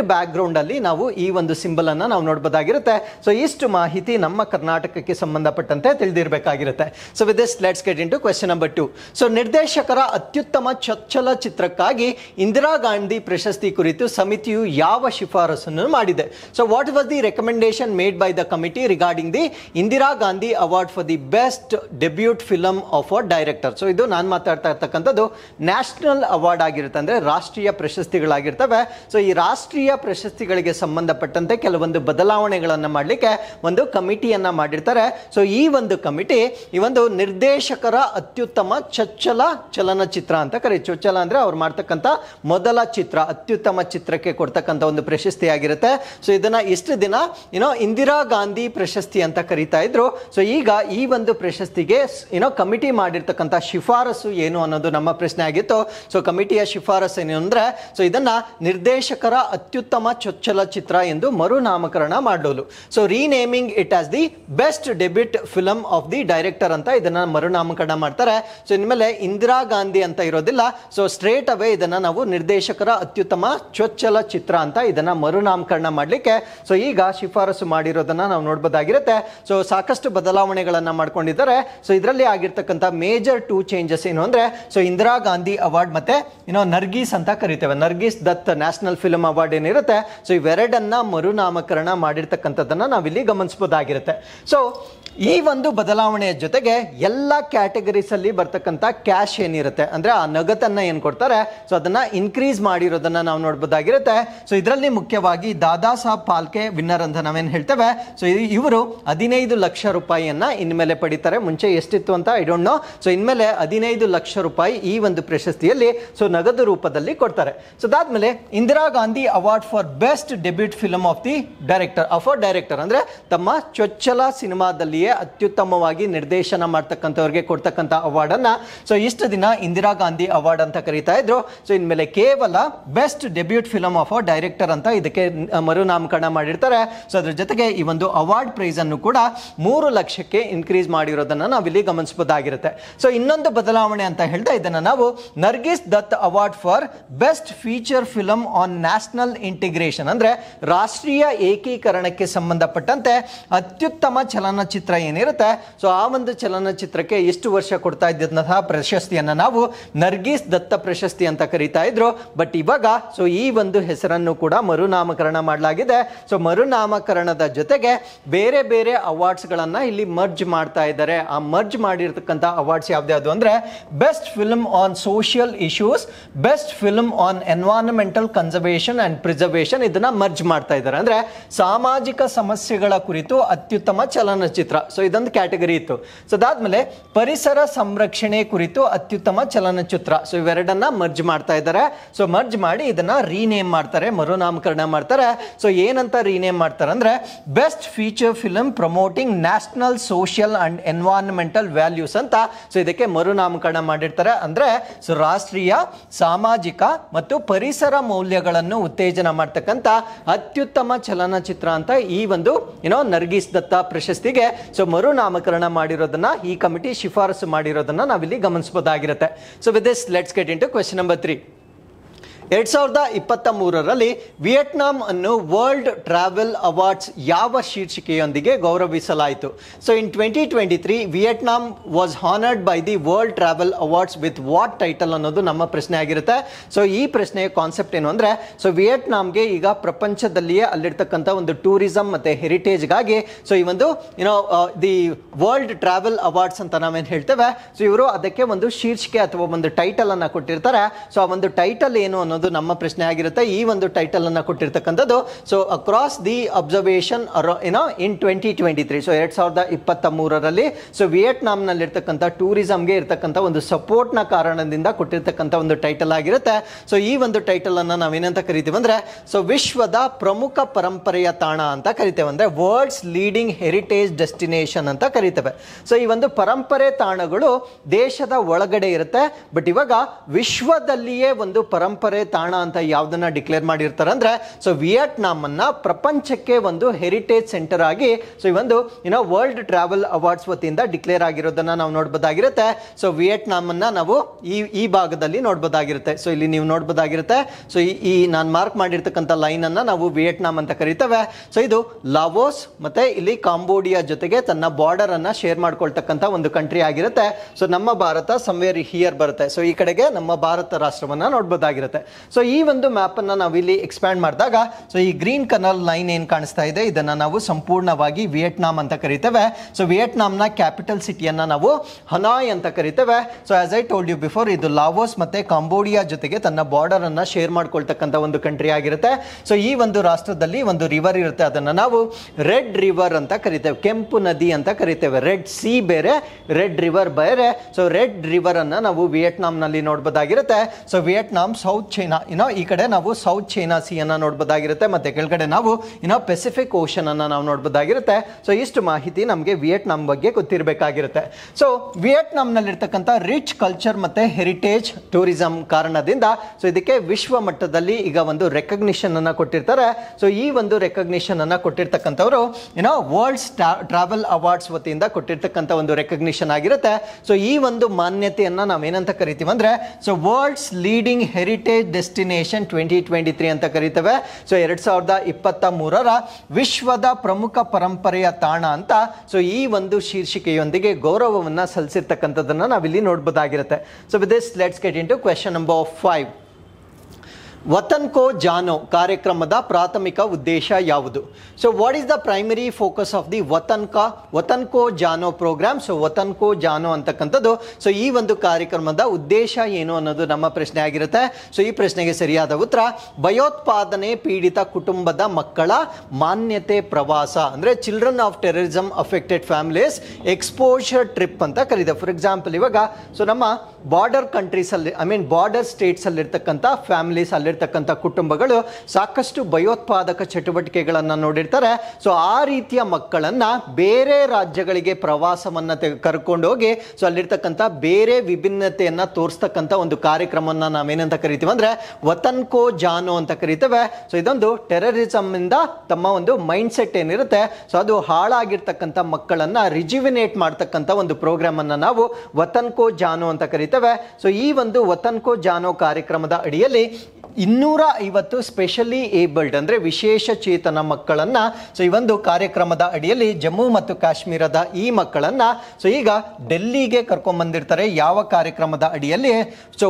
ಅಲ್ಲಿ ನಾವು ಈ ಒಂದು ಸಿಂಬಲನ್ನು ನಾವು ನೋಡ್ಬೋದಾಗಿರುತ್ತೆ ಸೊ ಇಷ್ಟು ಮಾಹಿತಿ ನಮ್ಮ ಕರ್ನಾಟಕಕ್ಕೆ ಸಂಬಂಧಪಟ್ಟಂತೆ ತಿಳಿದಿರಬೇಕಾಗಿರುತ್ತೆ so with this let's get into question number two so ನಿರ್ದೇಶಕರ ಅತ್ಯುತ್ತಮ ಚೊಚ್ಚಲ ಚಿತ್ರಕ್ಕಾಗಿ ಇಂದಿರಾ ಗಾಂಧಿ ಪ್ರಶಸ್ತಿ ಕುರಿತು ಸಮಿತಿಯು ಯಾವ ಶಿಫಾರಸನ್ನು ಮಾಡಿದೆ so what was the recommendation made by the committee regarding the Indira Gandhi award for the best debut film of a director so ಇದು ನಾನು ಮಾತಾಡ್ತಾ ಇರ್ತಕ್ಕಂಥದ್ದು ನ್ಯಾಷನಲ್ ಅವಾರ್ಡ್ ಅವಾರ್ಡ್ ಆಗಿರುತ್ತೆ ಅಂದರೆ ರಾಷ್ಟ್ರೀಯ ಪ್ರಶಸ್ತಿಗಳಾಗಿರ್ತವೆ ಸೊ ಈ ರಾಷ್ಟ್ರೀಯ ಪ್ರಶಸ್ತಿಗಳಿಗೆ ಸಂಬಂಧಪಟ್ಟಂತೆ ಕೆಲವೊಂದು ಬದಲಾವಣೆಗಳನ್ನು ಮಾಡಲಿಕ್ಕೆ ಒಂದು ಕಮಿಟಿಯನ್ನು ಮಾಡಿರ್ತಾರೆ ಸೊ ಈ ಒಂದು ಕಮಿಟಿ ಈ ಒಂದು ನಿರ್ದೇಶಕರ ಅತ್ಯುತ್ತಮ ಚಚ್ಚಲ ಚಲನಚಿತ್ರ ಅಂತ ಕರೆ ಚೊಚ್ಚಲ ಅಂದರೆ ಅವ್ರು ಮಾಡ್ತಕ್ಕಂಥ ಮೊದಲ ಚಿತ್ರ ಅತ್ಯುತ್ತಮ ಚಿತ್ರಕ್ಕೆ ಕೊಡ್ತಕ್ಕಂಥ ಒಂದು ಪ್ರಶಸ್ತಿ ಆಗಿರುತ್ತೆ ಸೊ ಇದನ್ನು ಇಷ್ಟು ದಿನ ಏನೋ ಇಂದಿರಾ ಗಾಂಧಿ ಪ್ರಶಸ್ತಿ ಅಂತ ಕರಿತಾ ಇದ್ರು ಸೊ ಈಗ ಈ ಒಂದು ಪ್ರಶಸ್ತಿಗೆ ಏನೋ ಕಮಿಟಿ ಮಾಡಿರ್ತಕ್ಕಂಥ ಶಿಫಾರಸು ಏನು ಅನ್ನೋದು ನಮ್ಮ ಪ್ರಶ್ನೆ ಆಗಿತ್ತು ಸೊ ಕಮಿಟಿ ಕಮಿಟಿಯ ಏನು ಅಂದರೆ ಸೊ ಇದನ್ನು ನಿರ್ದೇಶಕರ ಅತ್ಯುತ್ತಮ ಚೊಚ್ಚಲ ಚಿತ್ರ ಎಂದು ಮರುನಾಮಕರಣ ಮಾಡೋದು so renaming it as the best debut film of the director ಅಂತ ಇದನ್ನು ಮರುನಾಮಕರಣ ಮಾಡ್ತಾರೆ ಸೊ ಇನ್ಮೇಲೆ ಇಂದಿರಾ ಗಾಂಧಿ ಅಂತ ಇರೋದಿಲ್ಲ ಸೊ ಸ್ಟ್ರೇಟ್ ಅವೇ ಇದನ್ನು ನಾವು ನಿರ್ದೇಶಕರ ಅತ್ಯುತ್ತಮ ಚೊಚ್ಚಲ ಚಿತ್ರ ಅಂತ ಇದನ್ನು ಮರುನಾಮಕರಣ ಮಾಡಲಿಕ್ಕೆ ಸೊ ಈಗ ಶಿಫಾರಸು ಮಾಡಿರೋದನ್ನು ನಾವು ನೋಡ್ಬೋದಾಗಿರುತ್ತೆ ಸೊ ಸಾಕಷ್ಟು ಬದಲಾವಣೆಗಳನ್ನು ಮಾಡ್ಕೊಂಡಿದ್ದಾರೆ ಸೊ ಇದರಲ್ಲಿ ಆಗಿರ್ತಕ್ಕಂಥ ಮೇಜರ್ ಟೂ ಚೇಂಜಸ್ ಏನು ಅಂದರೆ ಸೊ ಇಂದಿರಾ ಗಾಂಧಿ ಅವಾರ್ಡ್ ಮತ್ತು ಏನೋ ನರ್ಗೀಸ್ ಅಂತ ಕರಿತೇವೆ Nargis Dutt national film award ಏನಿರುತ್ತೆ ಸೊ ಇವೆರಡನ್ನ ಮರುನಾಮಕರಣ ಮಾಡಿರ್ತಕ್ಕಂಥದ್ದನ್ನ ನಾವಿಲ್ಲಿ ಗಮನಿಸಬಹುದಾಗಿರುತ್ತೆ ಸೊ ಈ ಒಂದು ಬದಲಾವಣೆಯ ಜೊತೆಗೆ ಎಲ್ಲ ಕ್ಯಾಟಗರೀಸಲ್ಲಿ ಬರ್ತಕ್ಕಂಥ ಕ್ಯಾಶ್ ಏನಿರುತ್ತೆ ಅಂದರೆ ಆ ನಗತನ್ನು ಏನು ಕೊಡ್ತಾರೆ ಸೊ ಅದನ್ನು ಇನ್ಕ್ರೀಸ್ ಮಾಡಿರೋದನ್ನು ನಾವು ನೋಡ್ಬೋದಾಗಿರುತ್ತೆ ಸೊ ಇದರಲ್ಲಿ ಮುಖ್ಯವಾಗಿ ದಾದಾ ಸಾಹಬ್ ಪಾಲ್ಕೆ ವಿನ್ನರ್ ಅಂತ ನಾವೇನು ಹೇಳ್ತೇವೆ ಸೊ ಇವರು ಹದಿನೈದು ಲಕ್ಷ ರೂಪಾಯಿಯನ್ನು ಇನ್ಮೇಲೆ ಪಡಿತಾರೆ ಮುಂಚೆ ಎಷ್ಟಿತ್ತು ಅಂತ ಐ ಡೋಂಟ್ ನೋ ಸೊ ಇನ್ಮೇಲೆ ಹದಿನೈದು ಲಕ್ಷ ರೂಪಾಯಿ ಈ ಒಂದು ಪ್ರಶಸ್ತಿಯಲ್ಲಿ ಸೊ ನಗದು ರೂಪದಲ್ಲಿ ಕೊಡ್ತಾರೆ ಸೊ ಅದಾದ್ಮೇಲೆ Indira Gandhi award for best debut film of the director of a director ಅಂದರೆ ತಮ್ಮ ಚೊಚ್ಚಲ ಸಿನಿಮಾದಲ್ಲಿಯೇ ಅತ್ಯುತ್ತಮವಾಗಿ ನಿರ್ದೇಶನ ಮಾಡ್ತಕ್ಕಂಥವ್ರಿಗೆ ಕೊಡ್ತಕ್ಕಂಥ ಅವಾರ್ಡನ್ನು ಸೊ ಇಷ್ಟು ದಿನ ಇಂದಿರಾ ಗಾಂಧಿ ಅವಾರ್ಡ್ ಅಂತ ಕರೀತಾ ಇದ್ರು ಸೊ ಇನ್ಮೇಲೆ ಕೇವಲ best debut film of a director ಅಂತ ಇದಕ್ಕೆ ಮರುನಾಮಕರಣ ಮಾಡಿರ್ತಾರೆ ಸೊ ಅದ್ರ ಜೊತೆಗೆ ಈ ಒಂದು ಅವಾರ್ಡ್ ಪ್ರೈಸ್ ಅನ್ನು ಕೂಡ ಮೂರು ಲಕ್ಷಕ್ಕೆ ಇನ್ಕ್ರೀಸ್ ಮಾಡಿರೋದನ್ನು ನಾವಿಲ್ಲಿ ಗಮನಿಸಬಹುದಾಗಿರುತ್ತೆ ಸೊ ಇನ್ನೊಂದು ಬದಲಾವಣೆ ಅಂತ ಹೇಳ್ತಾ ಇದನ್ನು ನಾವು Nargis Dutt award for best feature film on national integration ಅಂದರೆ ರಾಷ್ಟ್ರೀಯ ಏಕೀಕರಣಕ್ಕೆ ಸಂಬಂಧಪಟ್ಟಂತೆ ಅತ್ಯುತ್ತಮ ಚಲನಚಿತ್ರ ಏನಿರುತ್ತೆ ಸೊ ಆ ಒಂದು ಚಲನಚಿತ್ರಕ್ಕೆ ಎಷ್ಟು ವರ್ಷ ಕೊಡ್ತಾ ಇದ್ದಂತಹ ಪ್ರಶಸ್ತಿಯನ್ನು ನಾವು ನರ್ಗೀಸ್ ದತ್ತ ಪ್ರಶಸ್ತಿ ಅಂತ ಕರೀತಾ ಇದ್ರು ಬಟ್ ಇವಾಗ ಸೊ ಈ ಒಂದು ಹೆಸರನ್ನು ಕೂಡ ಮರುನಾಮಕರಣ ಮಾಡಲಾಗಿದೆ ಸೊ ಮರುನಾಮಕರಣದ ಜೊತೆಗೆ ಬೇರೆ ಬೇರೆ ಅವಾರ್ಡ್ಸ್ಗಳನ್ನು ಇಲ್ಲಿ ಮರ್ಜ್ ಮಾಡ್ತಾ ಇದ್ದಾರೆ ಆ ಮರ್ಜ್ ಮಾಡಿರ್ತಕ್ಕಂಥ ಅವಾರ್ಡ್ಸ್ ಯಾವ್ದು ಅಂದರೆ best film on social issue issues best film on environmental conservation and preservation ಇದನ್ನ ಮರ್ಜ್ ಮಾಡ್ತಾ ಇದ್ದಾರೆ ಅಂದ್ರೆ ಸಾಮಾಜಿಕ ಸಮಸ್ಯೆಗಳ ಕುರಿತು ಅತ್ಯುತ್ತಮ ಚಲನಚಿತ್ರ ಸೊ ಇದೊಂದು ಕ್ಯಾಟಗರಿ ಇತ್ತು ಸೊ ಅದಾದ್ಮೇಲೆ ಪರಿಸರ ಸಂರಕ್ಷಣೆ ಕುರಿತು ಅತ್ಯುತ್ತಮ ಚಲನಚಿತ್ರ ಸೊ ಇವೆರಡನ್ನ ಮರ್ಜ್ ಮಾಡ್ತಾ ಇದ್ದಾರೆ ಸೊ ಮರ್ಜ್ ಮಾಡಿ ಇದನ್ನ ರೀನೇಮ್ ಮಾಡ್ತಾರೆ ಮರುನಾಮಕರಣ ಮಾಡ್ತಾರೆ ಸೊ ಏನಂತ ರೀನೇಮ್ ಮಾಡ್ತಾರೆ ಅಂದ್ರೆ best feature film promoting national social and environmental values ಅಂತ ಸೊ ಇದಕ್ಕೆ ಮರುನಾಮಕರಣ ಮಾಡಿರ್ತಾರೆ ಅಂದ್ರೆ ಸೊ ರಾಷ್ಟ್ರೀಯ ಸಾಮಾಜಿಕ ಮತ್ತು ಪರಿಸರ ಮೌಲ್ಯಗಳನ್ನು ಉತ್ತೇಜನ ಮಾಡ್ತಕ್ಕಂಥ ಅತ್ಯುತ್ತಮ ಚಲನಚಿತ್ರ ಅಂತ ಈ ಒಂದು ಏನೋ ನರ್ಗೀಸ್ ದತ್ತ ಪ್ರಶಸ್ತಿಗೆ ಸೊ ನಾಮಕರಣ ಮಾಡಿರೋದನ್ನ ಈ ಕಮಿಟಿ ಶಿಫಾರಸು ಮಾಡಿರೋದನ್ನ ನಾವಿಲ್ಲಿ ಗಮನಿಸಬಹುದಾಗಿರುತ್ತೆ so with this let's get into question number three ಎರಡ್ ಸಾವಿರದ ಇಪ್ಪತ್ತ ಮೂರರಲ್ಲಿ ವಿಯೆಟ್ನಾಂ ಅನ್ನು ವರ್ಲ್ಡ್ ಟ್ರಾವೆಲ್ ಅವಾರ್ಡ್ಸ್ ಯಾವ ಶೀರ್ಷಿಕೆಯೊಂದಿಗೆ ಗೌರವಿಸಲಾಯಿತು so in twenty twenty three Vietnam was honoured by the world travel awards with what title ಅನ್ನೋದು ನಮ್ಮ ಪ್ರಶ್ನೆ ಆಗಿರುತ್ತೆ ಸೊ ಈ ಪ್ರಶ್ನೆಯ ಕಾನ್ಸೆಪ್ಟ್ ಏನು ಅಂದರೆ ಸೊ ವಿಯೆಟ್ನಾಂಗೆ ಈಗ ಪ್ರಪಂಚದಲ್ಲಿಯೇ ಅಲ್ಲಿರ್ತಕ್ಕಂಥ ಒಂದು ಟೂರಿಸಂ ಮತ್ತು ಹೆರಿಟೇಜ್ಗಾಗಿ ಸೊ ಈ ಒಂದು ಏನೋ ದಿ ವರ್ಲ್ಡ್ ಟ್ರಾವೆಲ್ ಅವಾರ್ಡ್ಸ್ ಅಂತ ನಾವೇನು ಹೇಳ್ತೇವೆ ಸೊ ಇವರು ಅದಕ್ಕೆ ಒಂದು ಶೀರ್ಷಿಕೆ ಅಥವಾ ಒಂದು ಟೈಟಲನ್ನು ಕೊಟ್ಟಿರ್ತಾರೆ ಸೊ ಆ ಒಂದು ಟೈಟಲ್ ಏನು ಅನ್ನೋ ಅನ್ನೋದು ನಮ್ಮ ಪ್ರಶ್ನೆ ಆಗಿರುತ್ತೆ ಈ ಒಂದು ಟೈಟಲ್ ಅನ್ನು ಕೊಟ್ಟಿರ್ತಕ್ಕಂಥದ್ದು ಸೊ ಅಕ್ರಾಸ್ ದಿ ಅಬ್ಸರ್ವೇಷನ್ ಏನೋ in twenty twenty three so ಎರಡ್ ಸಾವಿರದ ಇಪ್ಪತ್ತ ಮೂರರಲ್ಲಿ ಸೊ ವಿಯೆಟ್ನಾಂನಲ್ಲಿರ್ತಕ್ಕಂಥ ಟೂರಿಸಂಗೆ ಇರ್ತಕ್ಕಂಥ ಒಂದು ಸಪೋರ್ಟ್ನ ಕಾರಣದಿಂದ ಕೊಟ್ಟಿರ್ತಕ್ಕಂಥ ಒಂದು ಟೈಟಲ್ ಆಗಿರುತ್ತೆ ಸೊ ಈ ಒಂದು ಟೈಟಲ್ ಅನ್ನ ಏನಂತ ಕರಿತೀವಿ ಅಂದ್ರೆ ಸೊ ವಿಶ್ವದ ಪ್ರಮುಖ ಪರಂಪರೆಯ ತಾಣ ಅಂತ ಕರಿತೇವೆ ಅಂದ್ರೆ ವರ್ಲ್ಡ್ಸ್ ಲೀಡಿಂಗ್ ಹೆರಿಟೇಜ್ ಡೆಸ್ಟಿನೇಷನ್ ಅಂತ ಕರಿತೇವೆ ಸೊ ಈ ಒಂದು ಪರಂಪರೆ ತಾಣಗಳು ದೇಶದ ಒಳಗಡೆ ಇರುತ್ತೆ ಬಟ್ ಇವಾಗ ವಿಶ್ವದಲ್ಲಿಯೇ ಒಂದು ಪರಂಪರೆ ತಾಣ ಅಂತ ಯಾವುದನ್ನ ಡಿಕ್ಲೇರ್ ಮಾಡಿರ್ತಾರಂದ್ರೆ ಅಂದ್ರೆ ಸೊ ವಿಯೆಟ್ನಾಮನ್ನ ಪ್ರಪಂಚಕ್ಕೆ ಒಂದು ಹೆರಿಟೇಜ್ ಸೆಂಟರ್ ಆಗಿ ಸೊ ಈ ಒಂದು ಏನೋ ವರ್ಲ್ಡ್ ಟ್ರಾವೆಲ್ ಅವಾರ್ಡ್ಸ್ ವತಿಯಿಂದ ಡಿಕ್ಲೇರ್ ಆಗಿರೋದನ್ನ ನಾವು ನೋಡ್ಬೋದಾಗಿರುತ್ತೆ ಸೊ ವಿಯೆಟ್ನಾಮನ್ನ ನಾವು ಈ ಈ ಭಾಗದಲ್ಲಿ ನೋಡ್ಬೋದಾಗಿರುತ್ತೆ ಸೊ ಇಲ್ಲಿ ನೀವು ನೋಡ್ಬೋದಾಗಿರುತ್ತೆ ಸೊ ಈ ನಾನು ಮಾರ್ಕ್ ಮಾಡಿರ್ತಕ್ಕಂಥ ಲೈನ್ ಅನ್ನ ನಾವು ವಿಯೆಟ್ನಾಮ್ ಅಂತ ಕರಿತೇವೆ ಸೊ ಇದು ಲಾವೋಸ್ ಮತ್ತೆ ಇಲ್ಲಿ ಕಾಂಬೋಡಿಯಾ ಜೊತೆಗೆ ತನ್ನ ಬಾರ್ಡರ್ ಅನ್ನ ಶೇರ್ ಮಾಡ್ಕೊಳ್ತಕ್ಕಂಥ ಒಂದು ಕಂಟ್ರಿ ಆಗಿರುತ್ತೆ ಸೊ ನಮ್ಮ ಭಾರತ ಸಮ್ವೇರ್ ಹಿಯರ್ ಬರುತ್ತೆ ಸೊ ಈ ಕಡೆಗೆ ನಮ್ಮ ಭಾರತ ರಾಷ್ಟ್ರವನ್ನ ನೋಡ್ಬೋದಾಗಿರುತ್ತೆ ಸೊ ಈ ಒಂದು ಮ್ಯಾಪನ್ನು ನಾವಿಲ್ಲಿ ಎಕ್ಸ್ಪ್ಯಾಂಡ್ ಮಾಡಿದಾಗ ಸೊ ಈ ಗ್ರೀನ್ ಕನಲ್ ಲೈನ್ ಏನು ಕಾಣಿಸ್ತಾ ಇದೆ ಇದನ್ನ ನಾವು ಸಂಪೂರ್ಣವಾಗಿ ವಿಯೆಟ್ನಾಂ ಅಂತ ಕರಿತೇವೆ ಸೊ ನ ಕ್ಯಾಪಿಟಲ್ ಸಿಟಿಯನ್ನ ನಾವು ಹನಾಯ್ ಅಂತ ಕರಿತೇವೆ so as I told you before ಇದು ಲಾವೋಸ್ ಮತ್ತು ಕಾಂಬೋಡಿಯಾ ಜೊತೆಗೆ ತನ್ನ ಬಾರ್ಡರ್ ಅನ್ನ ಶೇರ್ ಮಾಡ್ಕೊಳ್ತಕ್ಕಂಥ ಒಂದು ಕಂಟ್ರಿ ಆಗಿರುತ್ತೆ ಸೊ ಈ ಒಂದು ರಾಷ್ಟ್ರದಲ್ಲಿ ಒಂದು ರಿವರ್ ಇರುತ್ತೆ ಅದನ್ನ ನಾವು ರೆಡ್ ರಿವರ್ ಅಂತ ಕರಿತೇವೆ ಕೆಂಪು ನದಿ ಅಂತ ಕರಿತೇವೆ ರೆಡ್ ಸಿ ಬೇರೆ ರೆಡ್ ರಿವರ್ ಬೇರೆ ಸೊ ರೆಡ್ ಅನ್ನ ನಾವು ನಲ್ಲಿ ನೋಡಬಹುದಾಗಿರುತ್ತೆ ಸೊ ವಿಯೆಟ್ನಾಮ್ ಸೌತ್ ಚೈನಾ ಇನ್ನೋ ಈ ಕಡೆ ನಾವು ಸೌತ್ ಚೈನಾ ಅನ್ನ ನೋಡ್ಬೋದಾಗಿರುತ್ತೆ ಮತ್ತು ಕೆಳಗಡೆ ನಾವು ಇನ್ನೋ ಪೆಸಿಫಿಕ್ ಓಷನನ್ನು ನಾವು ನೋಡ್ಬೋದಾಗಿರುತ್ತೆ ಸೊ ಇಷ್ಟು ಮಾಹಿತಿ ನಮಗೆ ವಿಯೆಟ್ನಾಂ ಬಗ್ಗೆ ಗೊತ್ತಿರಬೇಕಾಗಿರುತ್ತೆ ಸೊ ವಿಯೆಟ್ನಾಂನಲ್ಲಿರ್ತಕ್ಕಂಥ ರಿಚ್ ಕಲ್ಚರ್ ಮತ್ತು ಹೆರಿಟೇಜ್ ಟೂರಿಸಂ ಕಾರಣದಿಂದ ಸೊ ಇದಕ್ಕೆ ವಿಶ್ವ ಮಟ್ಟದಲ್ಲಿ ಈಗ ಒಂದು ರೆಕಗ್ನಿಷನನ್ನು ಕೊಟ್ಟಿರ್ತಾರೆ ಸೊ ಈ ಒಂದು ರೆಕಗ್ನಿಷನನ್ನು ಕೊಟ್ಟಿರ್ತಕ್ಕಂಥವ್ರು ಏನೋ ವರ್ಲ್ಡ್ಸ್ ಟ್ರಾವೆಲ್ ಅವಾರ್ಡ್ಸ್ ವತಿಯಿಂದ ಕೊಟ್ಟಿರ್ತಕ್ಕಂಥ ಒಂದು ರೆಕಗ್ನಿಷನ್ ಆಗಿರುತ್ತೆ ಸೊ ಈ ಒಂದು ಮಾನ್ಯತೆಯನ್ನು ನಾವೇನಂತ ಕರಿತೀವಿ ಅಂದರೆ so world's leading heritage destination twenty twenty three ಅಂತ ಕರಿತೇವೆ ಸೊ ಎರಡು ಸಾವಿರದ ಇಪ್ಪತ್ತ ಮೂರರ ವಿಶ್ವದ ಪ್ರಮುಖ ಪರಂಪರೆಯ ತಾಣ ಅಂತ ಸೊ ಈ ಒಂದು ಶೀರ್ಷಿಕೆಯೊಂದಿಗೆ ಗೌರವವನ್ನು ಸಲ್ಲಿಸಿರ್ತಕ್ಕಂಥದ್ದನ್ನು ನಾವಿಲ್ಲಿ ನೋಡ್ಬೋದಾಗಿರುತ್ತೆ so with this let's get into question number five Watan Ko Jano ಕಾರ್ಯಕ್ರಮದ ಪ್ರಾಥಮಿಕ ಉದ್ದೇಶ ಯಾವುದು so what is the primary focus of the Watan Ka Watan Ko ಜಾನೋ programme so ವತನ್ Ko ಜಾನೋ ಅಂತಕ್ಕಂಥದ್ದು ಸೊ ಈ ಒಂದು ಕಾರ್ಯಕ್ರಮದ ಉದ್ದೇಶ ಏನು ಅನ್ನೋದು ನಮ್ಮ ಪ್ರಶ್ನೆ ಆಗಿರುತ್ತೆ ಸೊ ಈ ಪ್ರಶ್ನೆಗೆ ಸರಿಯಾದ ಉತ್ತರ ಭಯೋತ್ಪಾದನೆ ಪೀಡಿತ ಕುಟುಂಬದ ಮಕ್ಕಳ ಮಾನ್ಯತೆ ಪ್ರವಾಸ ಅಂದರೆ children of terrorism affected families exposure trip ಅಂತ ಕರೀತಾರೆ ಫಾರ್ ಎಕ್ಸಾಂಪಲ್ ಇವಾಗ ಸೊ ನಮ್ಮ ಬಾರ್ಡರ್ ಕಂಟ್ರೀಸಲ್ಲಿ ಐ ಮೀನ್ ಬಾರ್ಡರ್ ಸ್ಟೇಟ್ಸಲ್ಲಿರ್ತಕ್ಕಂಥ ಫ್ಯಾಮಿಲೀಸ್ ಅಲ್ಲಿ ಇರ್ತಕ್ಕಂಥ ಕುಟುಂಬಗಳು ಸಾಕಷ್ಟು ಭಯೋತ್ಪಾದಕ ಚಟುವಟಿಕೆಗಳನ್ನು ನೋಡಿರ್ತಾರೆ ಸೊ ಆ ರೀತಿಯ ಮಕ್ಕಳನ್ನ ಬೇರೆ ರಾಜ್ಯಗಳಿಗೆ ಪ್ರವಾಸವನ್ನು ತೆಗೆ ಹೋಗಿ ಸೊ ಅಲ್ಲಿರ್ತಕ್ಕಂಥ ಬೇರೆ ವಿಭಿನ್ನತೆಯನ್ನು ತೋರಿಸ್ತಕ್ಕಂಥ ಒಂದು ಕಾರ್ಯಕ್ರಮವನ್ನು ನಾವೇನಂತ ಕರಿತೀವಿ ಅಂದರೆ ವತನ್ ಕೋ ಜಾನು ಅಂತ ಕರಿತೇವೆ ಸೊ ಇದೊಂದು ಟೆರರಿಸಮ್ ಇಂದ ತಮ್ಮ ಒಂದು ಮೈಂಡ್ ಸೆಟ್ ಏನಿರುತ್ತೆ ಸೊ ಅದು ಹಾಳಾಗಿರ್ತಕ್ಕಂಥ ಮಕ್ಕಳನ್ನು ರಿಜಿವಿನೇಟ್ ಮಾಡ್ತಕ್ಕಂಥ ಒಂದು ಪ್ರೋಗ್ರಾಮ್ ನಾವು ವತನ್ ಕೋ ಜಾನು ಅಂತ ಕರಿತೇವೆ ಸೊ ಈ ಒಂದು ವತನ್ ಕೋ ಜಾನು ಕಾರ್ಯಕ್ರಮದ ಅಡಿಯಲ್ಲಿ ಇನ್ನೂರ ಐವತ್ತು ಸ್ಪೆಷಲಿ ಏಬಲ್ಡ್ ಅಂದರೆ ವಿಶೇಷ ಚೇತನ ಮಕ್ಕಳನ್ನು ಸೊ ಈ ಒಂದು ಕಾರ್ಯಕ್ರಮದ ಅಡಿಯಲ್ಲಿ ಜಮ್ಮು ಮತ್ತು ಕಾಶ್ಮೀರದ ಈ ಮಕ್ಕಳನ್ನು ಸೊ ಈಗ ಡೆಲ್ಲಿಗೆ ಕರ್ಕೊಂಡ್ಬಂದಿರ್ತಾರೆ ಯಾವ ಕಾರ್ಯಕ್ರಮದ ಅಡಿಯಲ್ಲಿ ಸೊ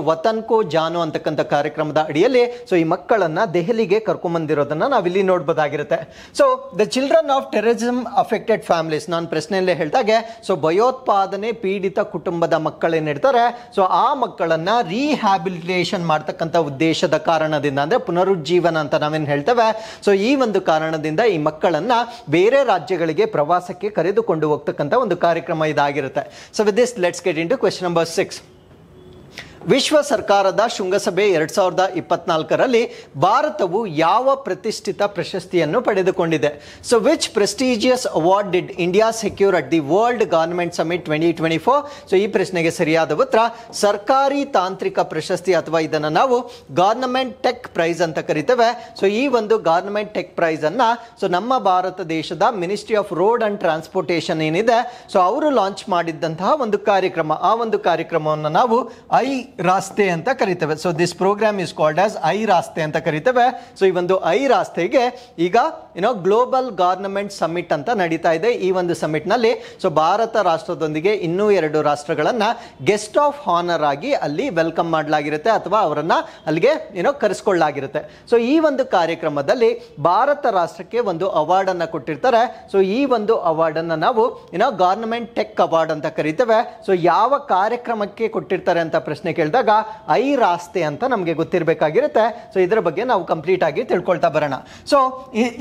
ಕೋ ಜಾನು ಅಂತಕ್ಕಂಥ ಕಾರ್ಯಕ್ರಮದ ಅಡಿಯಲ್ಲಿ ಸೊ ಈ ಮಕ್ಕಳನ್ನು ದೆಹಲಿಗೆ ಕರ್ಕೊಂಬಂದಿರೋದನ್ನು ನಾವಿಲ್ಲಿ ನೋಡ್ಬೋದಾಗಿರುತ್ತೆ so the children of terrorism affected families ನಾನು ಪ್ರಶ್ನೆಯಲ್ಲೇ ಹೇಳ್ದಾಗೆ ಸೊ ಭಯೋತ್ಪಾದನೆ ಪೀಡಿತ ಕುಟುಂಬದ ಮಕ್ಕಳೇನಿರ್ತಾರೆ ಸೊ ಆ ಮಕ್ಕಳನ್ನು ರೀಹ್ಯಾಬಿಲಿಟೇಷನ್ ಮಾಡ್ತಕ್ಕಂಥ ಉದ್ದೇಶದ ಕಾರಣದಿಂದ ಅಂದ್ರೆ ಪುನರುಜ್ಜೀವನ ಅಂತ ನಾವೇನು ಹೇಳ್ತೇವೆ ಸೊ ಈ ಒಂದು ಕಾರಣದಿಂದ ಈ ಮಕ್ಕಳನ್ನ ಬೇರೆ ರಾಜ್ಯಗಳಿಗೆ ಪ್ರವಾಸಕ್ಕೆ ಕರೆದುಕೊಂಡು ಹೋಗ್ತಕ್ಕಂತ ಒಂದು ಕಾರ್ಯಕ್ರಮ ಇದಾಗಿರುತ್ತೆ so with this let's get into question number six ವಿಶ್ವ ಸರ್ಕಾರದ ಶೃಂಗಸಭೆ ಎರಡ್ ಸಾವಿರದ ಇಪ್ಪತ್ನಾಲ್ಕರಲ್ಲಿ ಭಾರತವು ಯಾವ ಪ್ರತಿಷ್ಠಿತ ಪ್ರಶಸ್ತಿಯನ್ನು ಪಡೆದುಕೊಂಡಿದೆ so which prestigious award did India secure at the world government summit twenty twenty four so ಈ ಪ್ರಶ್ನೆಗೆ ಸರಿಯಾದ ಉತ್ತರ ಸರ್ಕಾರಿ ತಾಂತ್ರಿಕ ಪ್ರಶಸ್ತಿ ಅಥವಾ ಇದನ್ನು ನಾವು ಗವರ್ನಮೆಂಟ್ ಟೆಕ್ ಪ್ರೈಸ್ ಅಂತ ಕರಿತೇವೆ ಸೊ ಈ ಒಂದು ಗವರ್ನಮೆಂಟ್ ಟೆಕ್ ಪ್ರೈಸ್ ಅನ್ನು ಸೊ ನಮ್ಮ ಭಾರತ ದೇಶದ ministry of road and transportation ಏನಿದೆ ಸೊ ಅವರು ಲಾಂಚ್ ಮಾಡಿದ್ದಂತಹ ಒಂದು ಕಾರ್ಯಕ್ರಮ ಆ ಒಂದು ಕಾರ್ಯಕ್ರಮವನ್ನು ನಾವು ಐ ರಾಸ್ತೆ ಅಂತ ಕರಿತೇವೆ so this program is called as I Raste ಅಂತ ಕರಿತೇವೆ ಸೊ ಈ ಒಂದು ಐ ರಾಸ್ತೆಗೆ ಈಗ ಏನೋ ಗ್ಲೋಬಲ್ ಗಾರ್ನಮೆಂಟ್ ಸಮಿಟ್ ಅಂತ ನಡೀತಾ ಇದೆ ಈ ಒಂದು ಸಮಿಟ್ನಲ್ಲಿ ಸೊ ಭಾರತ ರಾಷ್ಟ್ರದೊಂದಿಗೆ ಇನ್ನೂ ಎರಡು ರಾಷ್ಟ್ರಗಳನ್ನು ಗೆಸ್ಟ್ ಆಫ್ ಹಾನರ್ ಆಗಿ ಅಲ್ಲಿ ವೆಲ್ಕಮ್ ಮಾಡಲಾಗಿರುತ್ತೆ ಅಥವಾ ಅವರನ್ನು ಅಲ್ಲಿಗೆ ಏನೋ ಕರೆಸ್ಕೊಳ್ಳಲಾಗಿರುತ್ತೆ ಸೊ ಈ ಒಂದು ಕಾರ್ಯಕ್ರಮದಲ್ಲಿ ಭಾರತ ರಾಷ್ಟ್ರಕ್ಕೆ ಒಂದು ಅವಾರ್ಡನ್ನು ಕೊಟ್ಟಿರ್ತಾರೆ ಸೊ ಈ ಒಂದು ಅವಾರ್ಡನ್ನು ನಾವು ಏನೋ ಗಾರ್ನಮೆಂಟ್ ಟೆಕ್ ಅವಾರ್ಡ್ ಅಂತ ಕರಿತೇವೆ ಸೊ ಯಾವ ಕಾರ್ಯಕ್ರಮಕ್ಕೆ ಕೊಟ್ಟಿರ್ತಾರೆ ಅಂತ ಪ್ರಶ್ನೆ ಕೇಳಿ ಕೇಳಿದಾಗ ಐ ರಾಸ್ತೆ ಅಂತ ನಮಗೆ ಗೊತ್ತಿರಬೇಕಾಗಿರುತ್ತೆ ಸೊ ಇದರ ಬಗ್ಗೆ ನಾವು ಕಂಪ್ಲೀಟ್ ಆಗಿ ತಿಳ್ಕೊಳ್ತಾ ಬರೋಣ ಸೊ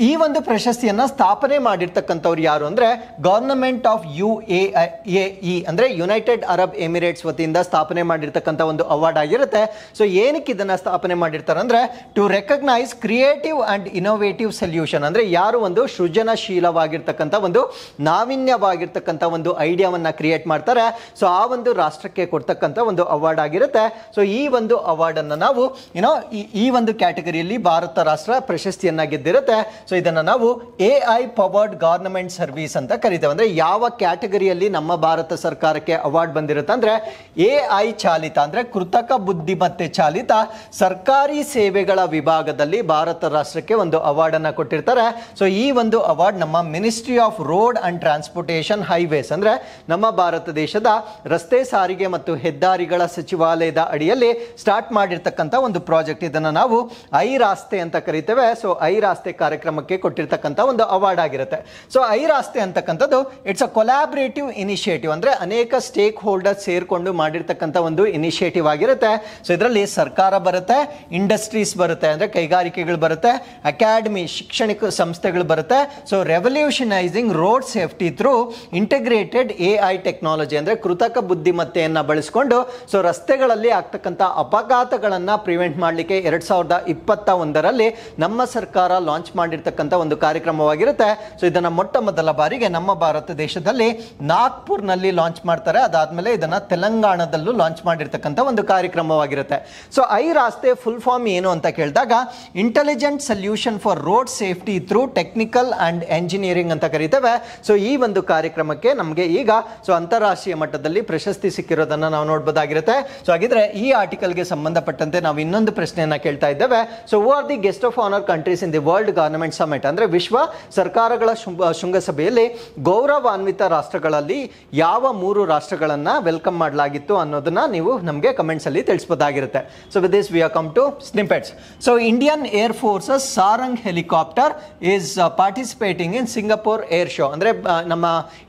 ಈ ಒಂದು ಪ್ರಶಸ್ತಿಯನ್ನು ಸ್ಥಾಪನೆ ಮಾಡಿರ್ತಕ್ಕಂಥವ್ರು ಯಾರು ಅಂದ್ರೆ government of U A E ಅಂದರೆ ಯುನೈಟೆಡ್ ಅರಬ್ ಎಮಿರೇಟ್ಸ್ ವತಿಯಿಂದ ಸ್ಥಾಪನೆ ಮಾಡಿರ್ತಕ್ಕಂಥ ಒಂದು ಅವಾರ್ಡ್ ಆಗಿರುತ್ತೆ ಸೊ ಏನಕ್ಕೆ ಇದನ್ನ ಸ್ಥಾಪನೆ ಮಾಡಿರ್ತಾರೆ ಅಂದ್ರೆ to recognise creative and innovative solution ಅಂದ್ರೆ ಯಾರು ಒಂದು ಸೃಜನಶೀಲವಾಗಿರ್ತಕ್ಕಂಥ ಒಂದು ನಾವಿನ್ಯವಾಗಿರ್ತಕ್ಕಂಥ ಒಂದು ಐಡಿಯಾವನ್ನ ಕ್ರಿಯೇಟ್ ಮಾಡ್ತಾರೆ ಸೊ ಆ ಒಂದು ರಾಷ್ಟ್ರಕ್ಕೆ ಕೊಡ್ತಕ್ಕಂಥ ಒಂದು ಅವಾರ್ಡ್ ಆಗಿರುತ್ತೆ ಇರುತ್ತೆ ಸೊ ಈ ಒಂದು ಅವಾರ್ಡ್ ಅನ್ನ ನಾವು ಏನೋ ಈ ಒಂದು ಕ್ಯಾಟಗರಿಯಲ್ಲಿ ಭಾರತ ರಾಷ್ಟ್ರ ಪ್ರಶಸ್ತಿಯನ್ನ ಗೆದ್ದಿರುತ್ತೆ ಸೊ ಇದನ್ನು ನಾವು A I powered government service ಅಂತ ಕರಿತೇವೆ ಅಂದ್ರೆ ಯಾವ ಕ್ಯಾಟಗರಿಯಲ್ಲಿ ನಮ್ಮ ಭಾರತ ಸರ್ಕಾರಕ್ಕೆ ಅವಾರ್ಡ್ ಬಂದಿರುತ್ತೆ ಅಂದರೆ ಎ ಐ ಚಾಲಿತ ಅಂದ್ರೆ ಕೃತಕ ಬುದ್ಧಿಮತ್ತೆ ಚಾಲಿತ ಸರ್ಕಾರಿ ಸೇವೆಗಳ ವಿಭಾಗದಲ್ಲಿ ಭಾರತ ರಾಷ್ಟ್ರಕ್ಕೆ ಒಂದು ಅವಾರ್ಡನ್ನು ಕೊಟ್ಟಿರ್ತಾರೆ ಸೊ ಈ ಒಂದು ಅವಾರ್ಡ್ ನಮ್ಮ ministry of road and transportation highways ಅಂದ್ರೆ ನಮ್ಮ ಭಾರತ ದೇಶದ ರಸ್ತೆ ಸಾರಿಗೆ ಮತ್ತು ಹೆದ್ದಾರಿಗಳ ಸಚಿವ ಸಚಿವಾಲಯದ ಅಡಿಯಲ್ಲಿ ಸ್ಟಾರ್ಟ್ ಮಾಡಿರ್ತಕ್ಕಂಥ ಒಂದು ಪ್ರಾಜೆಕ್ಟ್ ಇದನ್ನು ನಾವು ಐ ರಾಸ್ತೆ ಅಂತ ಕರಿತೇವೆ ಸೊ ಐ ರಾಸ್ತೆ ಕಾರ್ಯಕ್ರಮಕ್ಕೆ ಕೊಟ್ಟಿರ್ತಕ್ಕಂಥ ಒಂದು ಅವಾರ್ಡ್ ಆಗಿರುತ್ತೆ ಸೊ ಐ ರಾಸ್ತೆ ಅಂತಕ್ಕಂಥದ್ದು ಇಟ್ಸ್ ಅ ಕೊಲಾಬರೇಟಿವ್ ಇನಿಷಿಯೇಟಿವ್ ಅಂದರೆ ಅನೇಕ ಸ್ಟೇಕ್ ಹೋಲ್ಡರ್ ಸೇರಿಕೊಂಡು ಮಾಡಿರ್ತಕ್ಕಂಥ ಒಂದು ಇನಿಷಿಯೇಟಿವ್ ಆಗಿರುತ್ತೆ ಸೊ ಇದರಲ್ಲಿ ಸರ್ಕಾರ ಬರುತ್ತೆ ಇಂಡಸ್ಟ್ರೀಸ್ ಬರುತ್ತೆ ಅಂದರೆ ಕೈಗಾರಿಕೆಗಳು ಬರುತ್ತೆ ಅಕಾಡೆಮಿ ಶಿಕ್ಷಣಿಕ ಸಂಸ್ಥೆಗಳು ಬರುತ್ತೆ so revolutionising road safety through integrated A I technology ಅಂದರೆ ಕೃತಕ ಬುದ್ಧಿಮತ್ತೆಯನ್ನು ಬಳಸಿಕೊಂಡು ಸೊ ರಸ್ತೆಗಳ ರಸ್ತೆಗಳಲ್ಲಿ ಆಗ್ತಕ್ಕಂಥ ಅಪಘಾತಗಳನ್ನು ಪ್ರಿವೆಂಟ್ ಮಾಡಲಿಕ್ಕೆ ಎರಡು ಸಾವಿರದ ಇಪ್ಪತ್ತ ಒಂದರಲ್ಲಿ ನಮ್ಮ ಸರ್ಕಾರ ಲಾಂಚ್ ಮಾಡಿರ್ತಕ್ಕಂಥ ಒಂದು ಕಾರ್ಯಕ್ರಮವಾಗಿರುತ್ತೆ ಸೊ ಇದನ್ನು ಮೊಟ್ಟ ಮೊದಲ ಬಾರಿಗೆ ನಮ್ಮ ಭಾರತ ದೇಶದಲ್ಲಿ ನಾಗ್ಪುರ್ನಲ್ಲಿ ಲಾಂಚ್ ಮಾಡ್ತಾರೆ ಅದಾದಮೇಲೆ ಇದನ್ನು ತೆಲಂಗಾಣದಲ್ಲೂ ಲಾಂಚ್ ಮಾಡಿರ್ತಕ್ಕಂಥ ಒಂದು ಕಾರ್ಯಕ್ರಮವಾಗಿರುತ್ತೆ so I Raste full form ಏನು ಅಂತ ಕೇಳಿದಾಗ intelligent solution for road safety through technical and engineering ಅಂತ ಕರಿತೇವೆ ಸೊ ಈ ಒಂದು ಕಾರ್ಯಕ್ರಮಕ್ಕೆ ನಮಗೆ ಈಗ ಸೊ ಅಂತಾರಾಷ್ಟ್ರೀಯ ಮಟ್ಟದಲ್ಲಿ ಪ್ರಶಸ್ತಿ ಸಿಕ್ಕಿರೋದನ್ನು ನಾವು ನೋಡ್ಬೋದಾಗಿರುತ್ತೆ ಸೊ ಅನ್ನೋದಾಗಿದ್ರೆ ಈ ಆರ್ಟಿಕಲ್ಗೆ ಸಂಬಂಧಪಟ್ಟಂತೆ ನಾವು ಇನ್ನೊಂದು ಪ್ರಶ್ನೆಯನ್ನ ಕೇಳ್ತಾ ಇದ್ದೇವೆ so who are the guest of honour countries in the world government summit ಅಂದ್ರೆ ವಿಶ್ವ ಸರ್ಕಾರಗಳ ಶೃಂಗಸಭೆಯಲ್ಲಿ ಗೌರವಾನ್ವಿತ ರಾಷ್ಟ್ರಗಳಲ್ಲಿ ಯಾವ ಮೂರು ರಾಷ್ಟ್ರಗಳನ್ನ ವೆಲ್ಕಮ್ ಮಾಡಲಾಗಿತ್ತು ಅನ್ನೋದನ್ನ ನೀವು ನಮಗೆ ಕಮೆಂಟ್ಸ್ ಅಲ್ಲಿ ತಿಳಿಸಬಹುದಾಗಿರುತ್ತೆ so with this we are come to snippets so Indian air forces Sarang helicopter is participating in Singapore air show ಅಂದ್ರೆ ನಮ್ಮ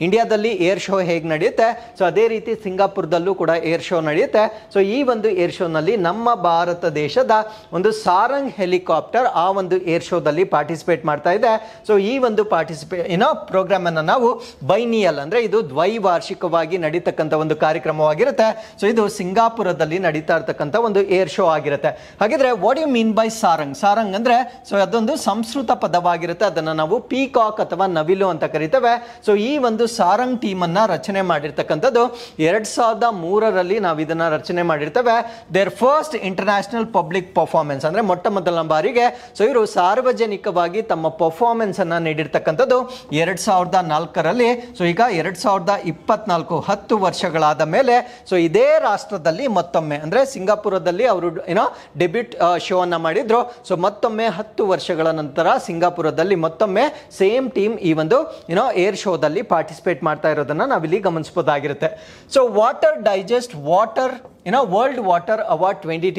ಇಂಡಿಯಾದಲ್ಲಿ ಏರ್ ಶೋ ಹೇಗೆ ನಡೆಯುತ್ತೆ ಸೊ ಅದೇ ರೀತಿ ಸಿಂಗಾಪುರದಲ್ಲೂ ಕೂಡ ಏರ್ ಶೋ ನಡೆಯುತ್ತೆ ಸೊ ಈ ಒಂದು ಏರ್ ಶೋನಲ್ಲಿ ನಮ್ಮ ಭಾರತ ದೇಶದ ಒಂದು ಸಾರಂಗ್ ಹೆಲಿಕಾಪ್ಟರ್ ಆ ಒಂದು ಏರ್ ಶೋದಲ್ಲಿ ಪಾರ್ಟಿಸಿಪೇಟ್ ಮಾಡ್ತಾ ಇದೆ ಸೊ ಈ ಒಂದು ಪಾರ್ಟಿಸಿಪೇ ಏನೋ ಪ್ರೋಗ್ರಾಮನ್ನು ನಾವು ಬೈನಿಯಲ್ ಅಂದರೆ ಇದು ದ್ವೈವಾರ್ಷಿಕವಾಗಿ ನಡೀತಕ್ಕಂಥ ಒಂದು ಕಾರ್ಯಕ್ರಮವಾಗಿರುತ್ತೆ ಸೊ ಇದು ಸಿಂಗಾಪುರದಲ್ಲಿ ನಡೀತಾ ಇರ್ತಕ್ಕಂಥ ಒಂದು ಏರ್ ಶೋ ಆಗಿರುತ್ತೆ ಹಾಗಿದ್ರೆ what you mean by Sarang Sarang ಅಂದರೆ ಸೊ ಅದೊಂದು ಸಂಸ್ಕೃತ ಪದವಾಗಿರುತ್ತೆ ಅದನ್ನು ನಾವು ಪೀಕಾಕ್ ಅಥವಾ ನವಿಲು ಅಂತ ಕರಿತೇವೆ ಸೊ ಈ ಒಂದು ಸಾರಂಗ್ ಟೀಮನ್ನು ರಚನೆ ಮಾಡಿರ್ತಕ್ಕಂಥದ್ದು ಎರಡು ಸಾವಿರದ ಮೂರರಲ್ಲಿ ನಾವು ಇದನ್ನು ರಚನೆ ಮಾಡಿರ್ತವೆ there first international public performance ಅಂದ್ರೆ ಮೊಟ್ಟ ಮೊದಲ ಬಾರಿಗೆ ಸೊ ಇವರು ಸಾರ್ವಜನಿಕವಾಗಿ ತಮ್ಮ ಪರ್ಫಾರ್ಮೆನ್ಸ್ ಅನ್ನು ನೀಡಿರ್ತಕ್ಕಂಥದ್ದು ಎರಡ್ ಸಾವಿರದ ನಾಲ್ಕರಲ್ಲಿ ಸೊ ಈಗ ಎರಡ್ ಸಾವಿರದ ಇಪ್ಪತ್ನಾಲ್ಕು ಹತ್ತು ವರ್ಷಗಳಾದ ಮೇಲೆ ಸೊ ಇದೇ ರಾಷ್ಟ್ರದಲ್ಲಿ ಮತ್ತೊಮ್ಮೆ ಅಂದ್ರೆ ಸಿಂಗಾಪುರದಲ್ಲಿ ಅವರು ಏನೋ ಡೆಬ್ಯೂಟ್ ಶೋ ಅನ್ನು ಮಾಡಿದ್ರು ಸೊ ಮತ್ತೊಮ್ಮೆ ಹತ್ತು ವರ್ಷಗಳ ನಂತರ ಸಿಂಗಾಪುರದಲ್ಲಿ ಮತ್ತೊಮ್ಮೆ ಸೇಮ್ ಟೀಮ್ ಈ ಒಂದು ಏನೋ ಏರ್ ಶೋದಲ್ಲಿ ಪಾರ್ಟಿಸಿಪೇಟ್ ಮಾಡ್ತಾ ಇರೋದನ್ನ ನಾವಿಲ್ಲಿ ಗಮನಿಸಬಹುದಾಗಿರುತ್ತೆ ಸೊ ವಾಟರ್ ಡೈಜೆಸ್ಟ್ ವಾಟರ್ ಏನೋ world water award twenty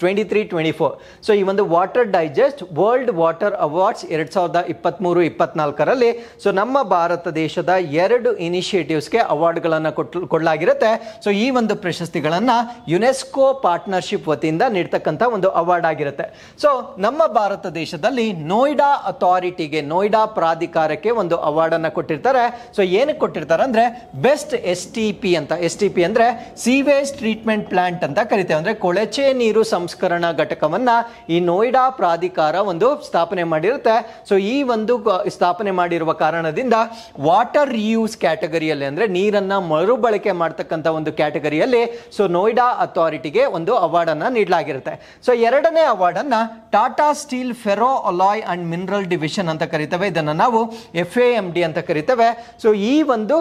twenty three twenty four so ಈ ಒಂದು water digest world water awards ಎರಡು ಸಾವಿರದ ಇಪ್ಪತ್ತ್ಮೂರು ಇಪ್ಪತ್ನಾಲ್ಕರಲ್ಲಿ ಸೊ ನಮ್ಮ ಭಾರತ ದೇಶದ ಎರಡು ಇನಿಷಿಯೇಟಿವ್ಸ್ಗೆ ಅವಾರ್ಡ್ಗಳನ್ನು ಕೊಟ್ಟು ಕೊಡಲಾಗಿರುತ್ತೆ ಸೊ ಈ ಒಂದು ಪ್ರಶಸ್ತಿಗಳನ್ನು ಯುನೆಸ್ಕೋ ಪಾರ್ಟ್ನರ್ಶಿಪ್ ವತಿಯಿಂದ ನೀಡ್ತಕ್ಕಂಥ ಒಂದು ಅವಾರ್ಡ್ ಆಗಿರುತ್ತೆ ಸೊ ನಮ್ಮ ಭಾರತ ದೇಶದಲ್ಲಿ ನೋಯ್ಡಾ ಅಥಾರಿಟಿಗೆ ನೋಯ್ಡಾ ಪ್ರಾಧಿಕಾರಕ್ಕೆ ಒಂದು ಅವಾರ್ಡನ್ನು ಕೊಟ್ಟಿರ್ತಾರೆ ಸೊ ಏನಕ್ಕೆ ಕೊಟ್ಟಿರ್ತಾರೆ ಅಂದರೆ ಬೆಸ್ಟ್ ಎಸ್ ಟಿ ಪಿ ಅಂತ ಎಸ್ ಟಿ ಪಿ ಅಂದರೆ ಸೀವೇಜ್ ಟ್ರೀಟ್ಮೆಂಟ್ ಪ್ಲಾಂಟ್ ಅಂತ ಕರಿತೇವೆ ಅಂದರೆ ಕೊಳಚೆ ನೀರು ಸಂಸ್ಕರಣಾ ಘಟಕವನ್ನು ಈ ನೋಯ್ಡಾ ಪ್ರಾಧಿಕಾರ ಒಂದು ಸ್ಥಾಪನೆ ಮಾಡಿರುತ್ತೆ ಸೊ ಈ ಒಂದು ಸ್ಥಾಪನೆ ಮಾಡಿರುವ ಕಾರಣದಿಂದ ವಾಟರ್ ರಿಯೂಸ್ ಕ್ಯಾಟಗರಿಯಲ್ಲಿ ಅಂದರೆ ನೀರನ್ನು ಮರುಬಳಕೆ ಮಾಡ್ತಕ್ಕಂಥ ಒಂದು ಕ್ಯಾಟಗರಿಯಲ್ಲಿ ಸೊ ನೋಯ್ಡಾ ಅಥಾರಿಟಿಗೆ ಒಂದು ಅವಾರ್ಡನ್ನು ನೀಡಲಾಗಿರುತ್ತೆ ಸೊ ಎರಡನೇ ಅವಾರ್ಡನ್ನು Tata steel ferro alloy and mineral division ಅಂತ ಕರಿತೇವೆ ಇದನ್ನು ನಾವು ಎಫ್ ಎ ಎಮ್ ಡಿ ಅಂತ ಕರಿತೇವೆ ಸೊ ಈ ಒಂದು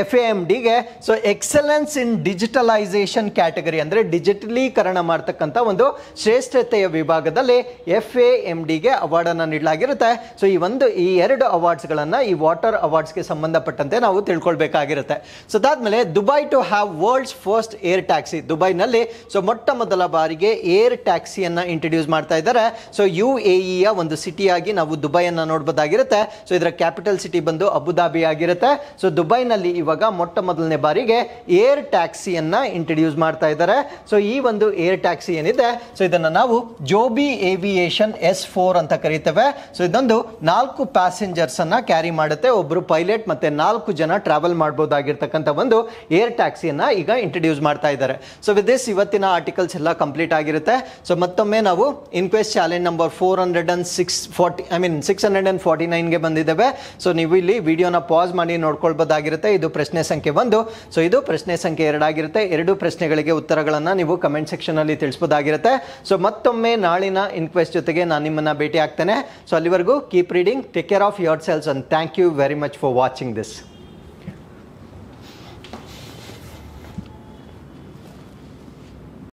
ಎಫ್ ಎ ಎಮ್ ಡಿಗೆ so excellence in digitalisation category ಅಂದರೆ ಡಿಜಿಟಲೀಕರಣ ಮಾಡ್ತಕ್ಕಂಥ ಒಂದು ಶ್ರೇಷ್ಠತೆಯ ವಿಭಾಗದಲ್ಲಿ ಎಫ್ ಎ ಎಮ್ ಡಿಗೆ ಅವಾರ್ಡನ್ನು ನೀಡಲಾಗಿರುತ್ತೆ ಸೊ ಈ ಒಂದು ಈ ಎರಡು ಅವಾರ್ಡ್ಸ್ಗಳನ್ನು ಈ ವಾಟರ್ ಅವಾರ್ಡ್ಸ್ಗೆ ಸಂಬಂಧಪಟ್ಟಂತೆ ನಾವು ತಿಳ್ಕೊಳ್ಬೇಕಾಗಿರುತ್ತೆ ಸೊ ಅದಾದಮೇಲೆ Dubai to have world's first air taxi ದುಬೈನಲ್ಲಿ ಸೊ ಮೊಟ್ಟ ಮೊದಲ ಬಾರಿಗೆ ಏರ್ ಟ್ಯಾಕ್ಸಿಯನ್ನು ಇಂಟ್ರಡ್ಯೂಸ್ ಮಾಡ್ತಾ ಇದ್ದಾರೆ ಸೊ ಯು ಎ ಇಯ ಒಂದು ಸಿಟಿಯಾಗಿ ನಾವು ದುಬೈಯನ್ನು ನೋಡ್ಬೋದಾಗಿರುತ್ತೆ ಸೊ ಇದರ ಕ್ಯಾಪಿಟಲ್ ಸಿಟಿ ಬಂದು ಅಬುದಾಬಿ ಆಗಿರುತ್ತೆ ಸೊ ದುಬೈನಲ್ಲಿ ಇವಾಗ ಮೊಟ್ಟ ಮೊದಲನೇ ಬಾರಿಗೆ ಏರ್ ಟ್ಯಾಕ್ಸಿಯನ್ನು ಇಂಟ್ರಡ್ಯೂಸ್ ಮಾಡ್ತಾ ಇದ್ದಾರೆ ಸೊ ಈ ಒಂದು ಏರ್ ಟ್ಯಾಕ್ಸಿ ಏನಿದೆ ಸೊ ಇದನ್ನು ನಾವು ಜೋಬಿ ಏವಿಯೇಷನ್ ಎಸ್ ಫೋರ್ ಅಂತ ಕರೀತೇವೆ ಸೊ ಇದೊಂದು ನಾಲ್ಕು ಪ್ಯಾಸೆಂಜರ್ಸ್ ಅನ್ನ ಕ್ಯಾರಿ ಮಾಡುತ್ತೆ ಒಬ್ಬರು ಪೈಲಟ್ ಮತ್ತೆ ನಾಲ್ಕು ಜನ ಟ್ರಾವೆಲ್ ಮಾಡಬಹುದಾಗಿರ್ತಕ್ಕಂಥ ಒಂದು ಏರ್ ಟ್ಯಾಕ್ಸಿಯನ್ನು ಈಗ ಇಂಟ್ರೊಡ್ಯೂಸ್ ಮಾಡ್ತಾ ಇದ್ದಾರೆ ಸೊ ವಿತ್ ದಿಸ್ ಇವತ್ತಿನ ಆರ್ಟಿಕಲ್ಸ್ ಎಲ್ಲ ಕಂಪ್ಲೀಟ್ ಆಗಿರುತ್ತೆ ಸೊ ಮತ್ತೊಮ್ಮೆ ನಾವು inquest challenge number four hundred and six forty I mean six hundred forty nine ಗೆ ಬಂದಿದ್ದೇವೆ ಸೊ ನೀವು ಇಲ್ಲಿ ವಿಡಿಯೋನ ಪಾಸ್ ಮಾಡಿ ನೋಡ್ಕೊಳ್ಬೋದಾಗಿರುತ್ತೆ ಇದು ಪ್ರಶ್ನೆ ಸಂಖ್ಯೆ ಒಂದು ಸೊ ಇದು ಪ್ರಶ್ನೆ ಸಂಖ್ಯೆ ಎರಡಾಗಿರುತ್ತೆ ಎರಡು ಪ್ರಶ್ನೆಗಳಿಗೆ ಉತ್ತರಗಳನ್ನು ನೀವು ಕಮೆಂಟ್ ಅಲ್ಲಿ ತಿಳಿಸ್ಬೋದಾಗಿರುತ್ತೆ ಸೊ ಮತ್ತೊಮ್ಮೆ ನಾಳಿನ ಇನ್ಕ್ವೆಸ್ಟ್ ಜೊತೆಗೆ ನಾನು ನಿಮ್ಮನ್ನು ಭೇಟಿ ಆಗ್ತೇನೆ ಸೊ ಅಲ್ಲಿವರೆಗೂ keep reading take care of yourselves and thank you very much for watching this